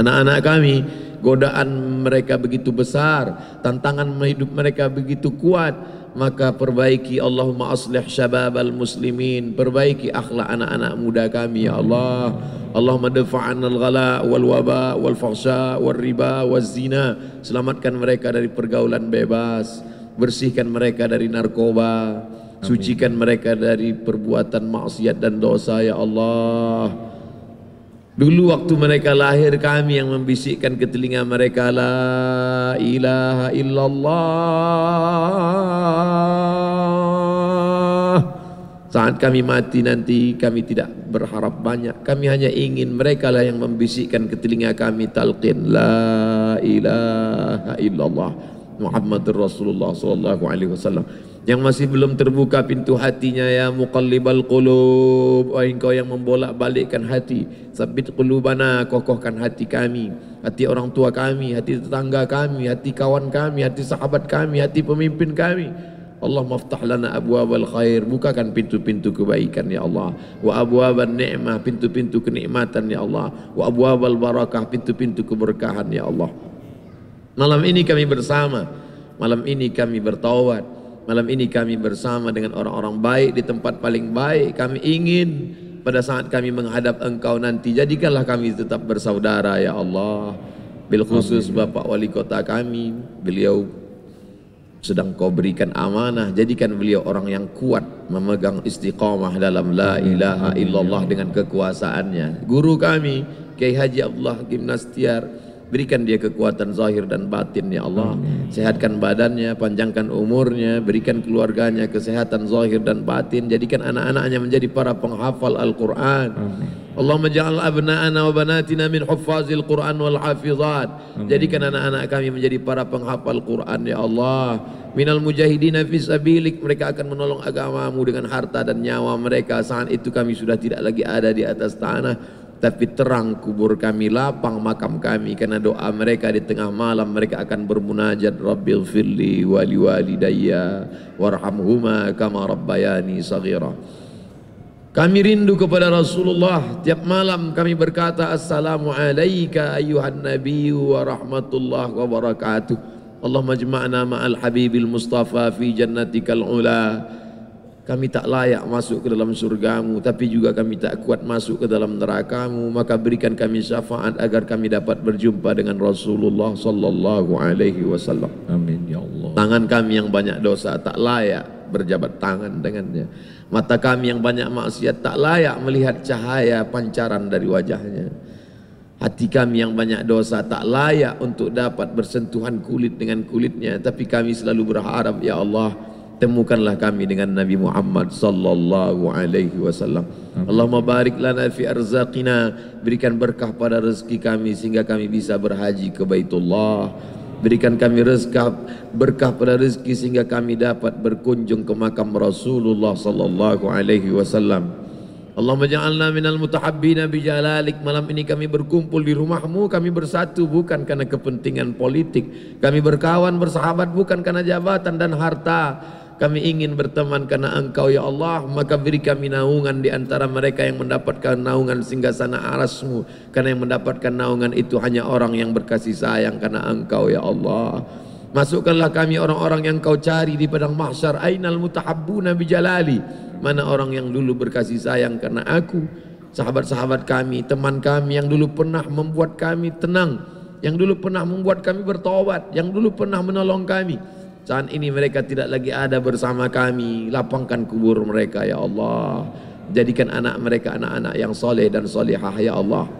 Anak-anak kami Godaan mereka begitu besar Tantangan hidup mereka begitu kuat maka perbaiki Allahumma aslih syabab al-muslimin perbaiki akhlak anak-anak muda kami ya Allah Allahumma dafa'an al-ghala wal-waba wal-fahsha wal-riba wal-zina selamatkan mereka dari pergaulan bebas bersihkan mereka dari narkoba sucikan mereka dari perbuatan maksiat dan dosa ya Allah Dulu waktu mereka lahir kami yang membisikkan ke telinga mereka La ilaha illallah Saat kami mati nanti kami tidak berharap banyak Kami hanya ingin mereka lah yang membisikkan ke telinga kami Talqin La ilaha illallah Muhammad Rasulullah SAW yang masih belum terbuka pintu hatinya ya muqallibal qulub oh engkau yang membolak-balikkan hati sabit qulubana kokohkan hati kami hati orang tua kami hati tetangga kami hati kawan kami hati sahabat kami hati pemimpin kami Allah maftah lana abwabal khair bukakan pintu-pintu kebaikan ya Allah wa abwabal ni'mah pintu-pintu kenikmatan ya Allah wa abwabal barakah pintu-pintu keberkahan ya Allah malam ini kami bersama malam ini kami bertawad Malam ini kami bersama dengan orang-orang baik di tempat paling baik. Kami ingin pada saat kami menghadap Engkau nanti jadikanlah kami tetap bersaudara ya Allah. Bil khusus Amin. Bapak Wali Kota kami, beliau sedang kau berikan amanah jadikan beliau orang yang kuat memegang istiqomah dalam la ilaha illallah ya dengan kekuasaannya guru kami Kiai Haji Abdullah Gimnastiar Berikan dia kekuatan zahir dan batin ya Allah. Amin. Sehatkan badannya, panjangkan umurnya, berikan keluarganya kesehatan zahir dan batin. Jadikan anak-anaknya menjadi para penghafal Al-Qur'an. Allah ja'al abna'ana wa banatina min huffazil Qur'an wal hafizat. Jadikan anak-anak kami menjadi para penghafal Qur'an ya Allah. Minal mujahidina fi sabilik mereka akan menolong agamamu dengan harta dan nyawa mereka. Saat itu kami sudah tidak lagi ada di atas tanah tapi terang kubur kami lapang makam kami karena doa mereka di tengah malam mereka akan bermunajat rabbil firli wali wali daya warhamhuma kama rabbayani saghira kami rindu kepada Rasulullah tiap malam kami berkata assalamu alayka ayuhan nabi wa rahmatullah wa barakatuh Allah jma'na ma'al habibil mustafa fi jannatikal ula kami tak layak masuk ke dalam surgamu tapi juga kami tak kuat masuk ke dalam nerakamu maka berikan kami syafaat agar kami dapat berjumpa dengan Rasulullah sallallahu alaihi wasallam amin ya Allah tangan kami yang banyak dosa tak layak berjabat tangan dengannya mata kami yang banyak maksiat tak layak melihat cahaya pancaran dari wajahnya Hati kami yang banyak dosa tak layak untuk dapat bersentuhan kulit dengan kulitnya Tapi kami selalu berharap Ya Allah temukanlah kami dengan Nabi Muhammad sallallahu alaihi wasallam. Allahumma barik lana fi arzaqina, berikan berkah pada rezeki kami sehingga kami bisa berhaji ke Baitullah. Berikan kami rezeki berkah pada rezeki sehingga kami dapat berkunjung ke makam Rasulullah sallallahu alaihi wasallam. Allahumma ja'alna minal mutahabbina Nabi jalalik malam ini kami berkumpul di rumahmu kami bersatu bukan karena kepentingan politik kami berkawan bersahabat bukan karena jabatan dan harta Kami ingin berteman karena engkau ya Allah Maka beri kami naungan di antara mereka yang mendapatkan naungan sehingga sana arasmu Karena yang mendapatkan naungan itu hanya orang yang berkasih sayang karena engkau ya Allah Masukkanlah kami orang-orang yang kau cari di padang mahsyar Ainal mutahabbuna bijalali Mana orang yang dulu berkasih sayang karena aku Sahabat-sahabat kami, teman kami yang dulu pernah membuat kami tenang Yang dulu pernah membuat kami bertobat Yang dulu pernah menolong kami saat ini mereka tidak lagi ada bersama kami. Lapangkan kubur mereka ya Allah. Jadikan anak mereka anak-anak yang soleh dan solehah ya Allah.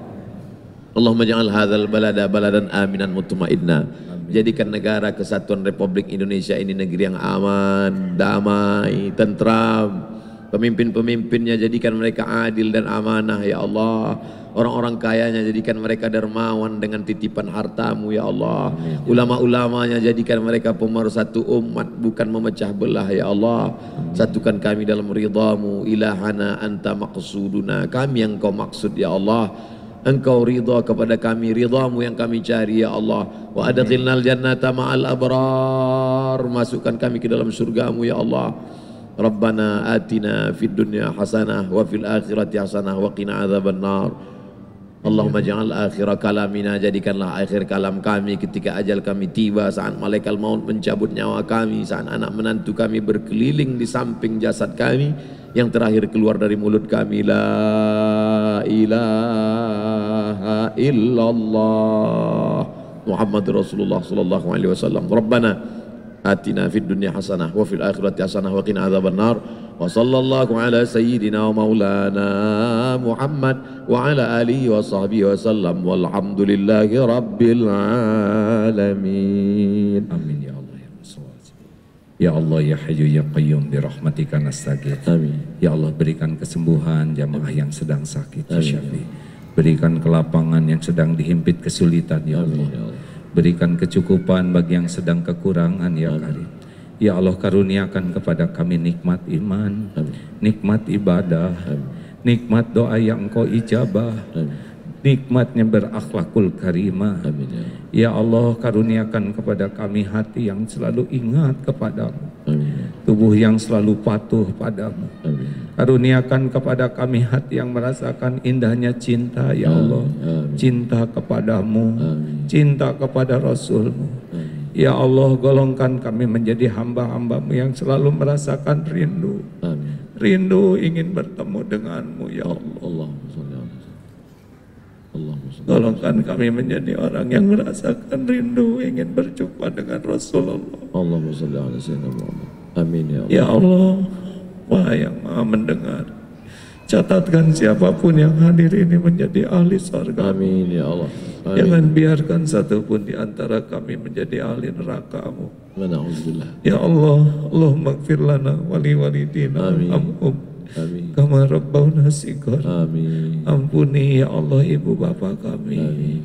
Allahumma ja'al hadzal balada baladan aminan mutmainna. Jadikan negara kesatuan Republik Indonesia ini negeri yang aman, damai, tentram. Pemimpin-pemimpinnya jadikan mereka adil dan amanah ya Allah. orang-orang kayanya jadikan mereka dermawan dengan titipan hartamu ya Allah ulama-ulamanya jadikan mereka pemersatu umat bukan memecah belah ya Allah satukan kami dalam ridhamu ilahana anta maqsuduna kami yang kau maksud ya Allah Engkau ridha kepada kami ridhamu yang kami cari ya Allah wa adkhilnal jannata ma'al abrar masukkan kami ke dalam surgamu ya Allah Rabbana atina آتنا dunya hasanah wa fil الآخرة hasanah wa qina النار Allahumma ja'al akhira kalamina jadikanlah akhir kalam kami ketika ajal kami tiba saat malaikat maut mencabut nyawa kami saat anak menantu kami berkeliling di samping jasad kami yang terakhir keluar dari mulut kami la ilaha illallah Muhammad Rasulullah sallallahu alaihi wasallam Rabbana atina fid dunya hasanah wa fil akhirati hasanah wa qina adzabannar wa sallallahu ala sayyidina wa maulana Muhammad wa ala alihi wa sahbihi wa sallam walhamdulillahi rabbil alamin amin ya Allah ya Ya Allah ya Hayyu ya Qayyum bi rahmatika nastaghith. Amin. Ya Allah berikan kesembuhan jamaah yang sedang sakit, Amin. Berikan kelapangan yang sedang dihimpit kesulitan ya Allah. Amin, ya Allah Berikan kecukupan bagi yang sedang kekurangan ya Karim. Ya Allah karuniakan kepada kami nikmat iman, nikmat ibadah, nikmat doa yang engkau ijabah, nikmatnya berakhlakul karimah. Ya, ya Allah karuniakan kepada kami hati yang selalu ingat kepadamu. Amin. Ya tubuh yang selalu patuh padamu. Karuniakan kepada kami hati yang merasakan indahnya cinta ya Allah. Cinta kepadamu, cinta kepada Rasulmu. Amin. Ya Allah golongkan kami menjadi hamba-hambamu yang selalu merasakan rindu. Rindu ingin bertemu denganmu ya Allah. Allah. Tolongkan kami menjadi orang yang merasakan rindu ingin berjumpa dengan Rasulullah. Allahumma salli ala sayyidina Muhammad. Amin ya Allah. Ya Allah, Wah yang maha mendengar. Catatkan siapapun yang hadir ini menjadi ahli surga. Amin ya Allah. Amin. Jangan biarkan satupun di antara kami menjadi ahli neraka-Mu. Ya Allah, Allah maghfir lana wali dina, Amin. Amhum. Amin. Kama Amin. Ampuni ya Allah ibu bapa kami. Amin.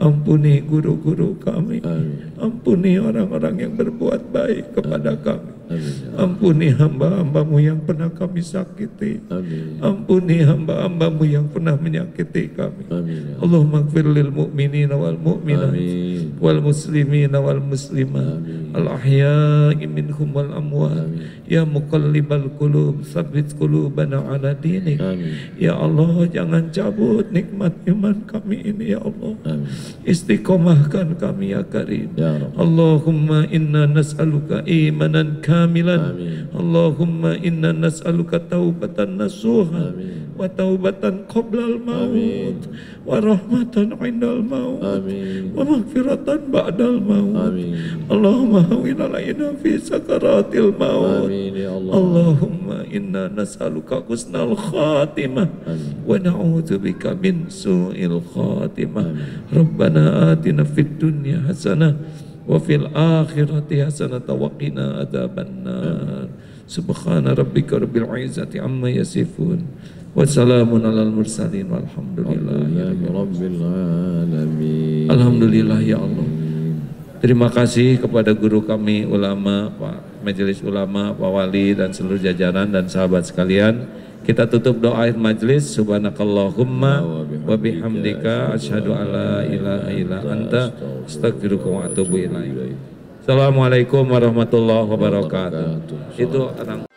Ampuni guru-guru kami. Amin. Ampuni orang-orang yang berbuat baik kepada Amin. kami. Amin. Ampuni hamba-hambamu yang pernah kami sakiti. Amin. Ampuni hamba-hambamu yang pernah menyakiti kami. Amin. Allah gfir lil mu'minin wal mu'minat Amin. wal muslimin wal muslimat al ahya'i minhum wal amwat. Ya muqallibal qulub, sabit qulubana ala dini. Amin. Ya Allah, jangan cabut nikmat iman kami ini ya Allah. Amin. Istiqomahkan kami ya Karim. Ya Allah. Allahumma inna nas'aluka imanan kamil kamilan Amin. Allahumma inna nas'aluka taubatan nasuha Amin. wa taubatan qoblal maut Amin. wa rahmatan indal maut Amin. wa maghfiratan ba'dal maut Amin. Allahumma hawin alayna fi sakaratil maut Amin, ya Allah. Allahumma inna nas'aluka kusnal khatimah Amin. wa na'udzu bika min su'il khatimah Amin. Rabbana atina fid dunya hasanah wa fil akhirati hasanatan wa qina adzabannar subhana rabbika rabbil izzati amma yasifun wa salamun alal mursalin walhamdulillahi rabbil alamin alhamdulillah ya Allah Terima kasih kepada guru kami ulama Pak Majelis Ulama Pak Wali dan seluruh jajaran dan sahabat sekalian. Kita tutup doa majlis subhanakallahumma wa bihamdika asyhadu alla ilaha illa anta astaghfiruka wa atubu ilaik. Assalamualaikum warahmatullahi wabarakatuh. Itu orang.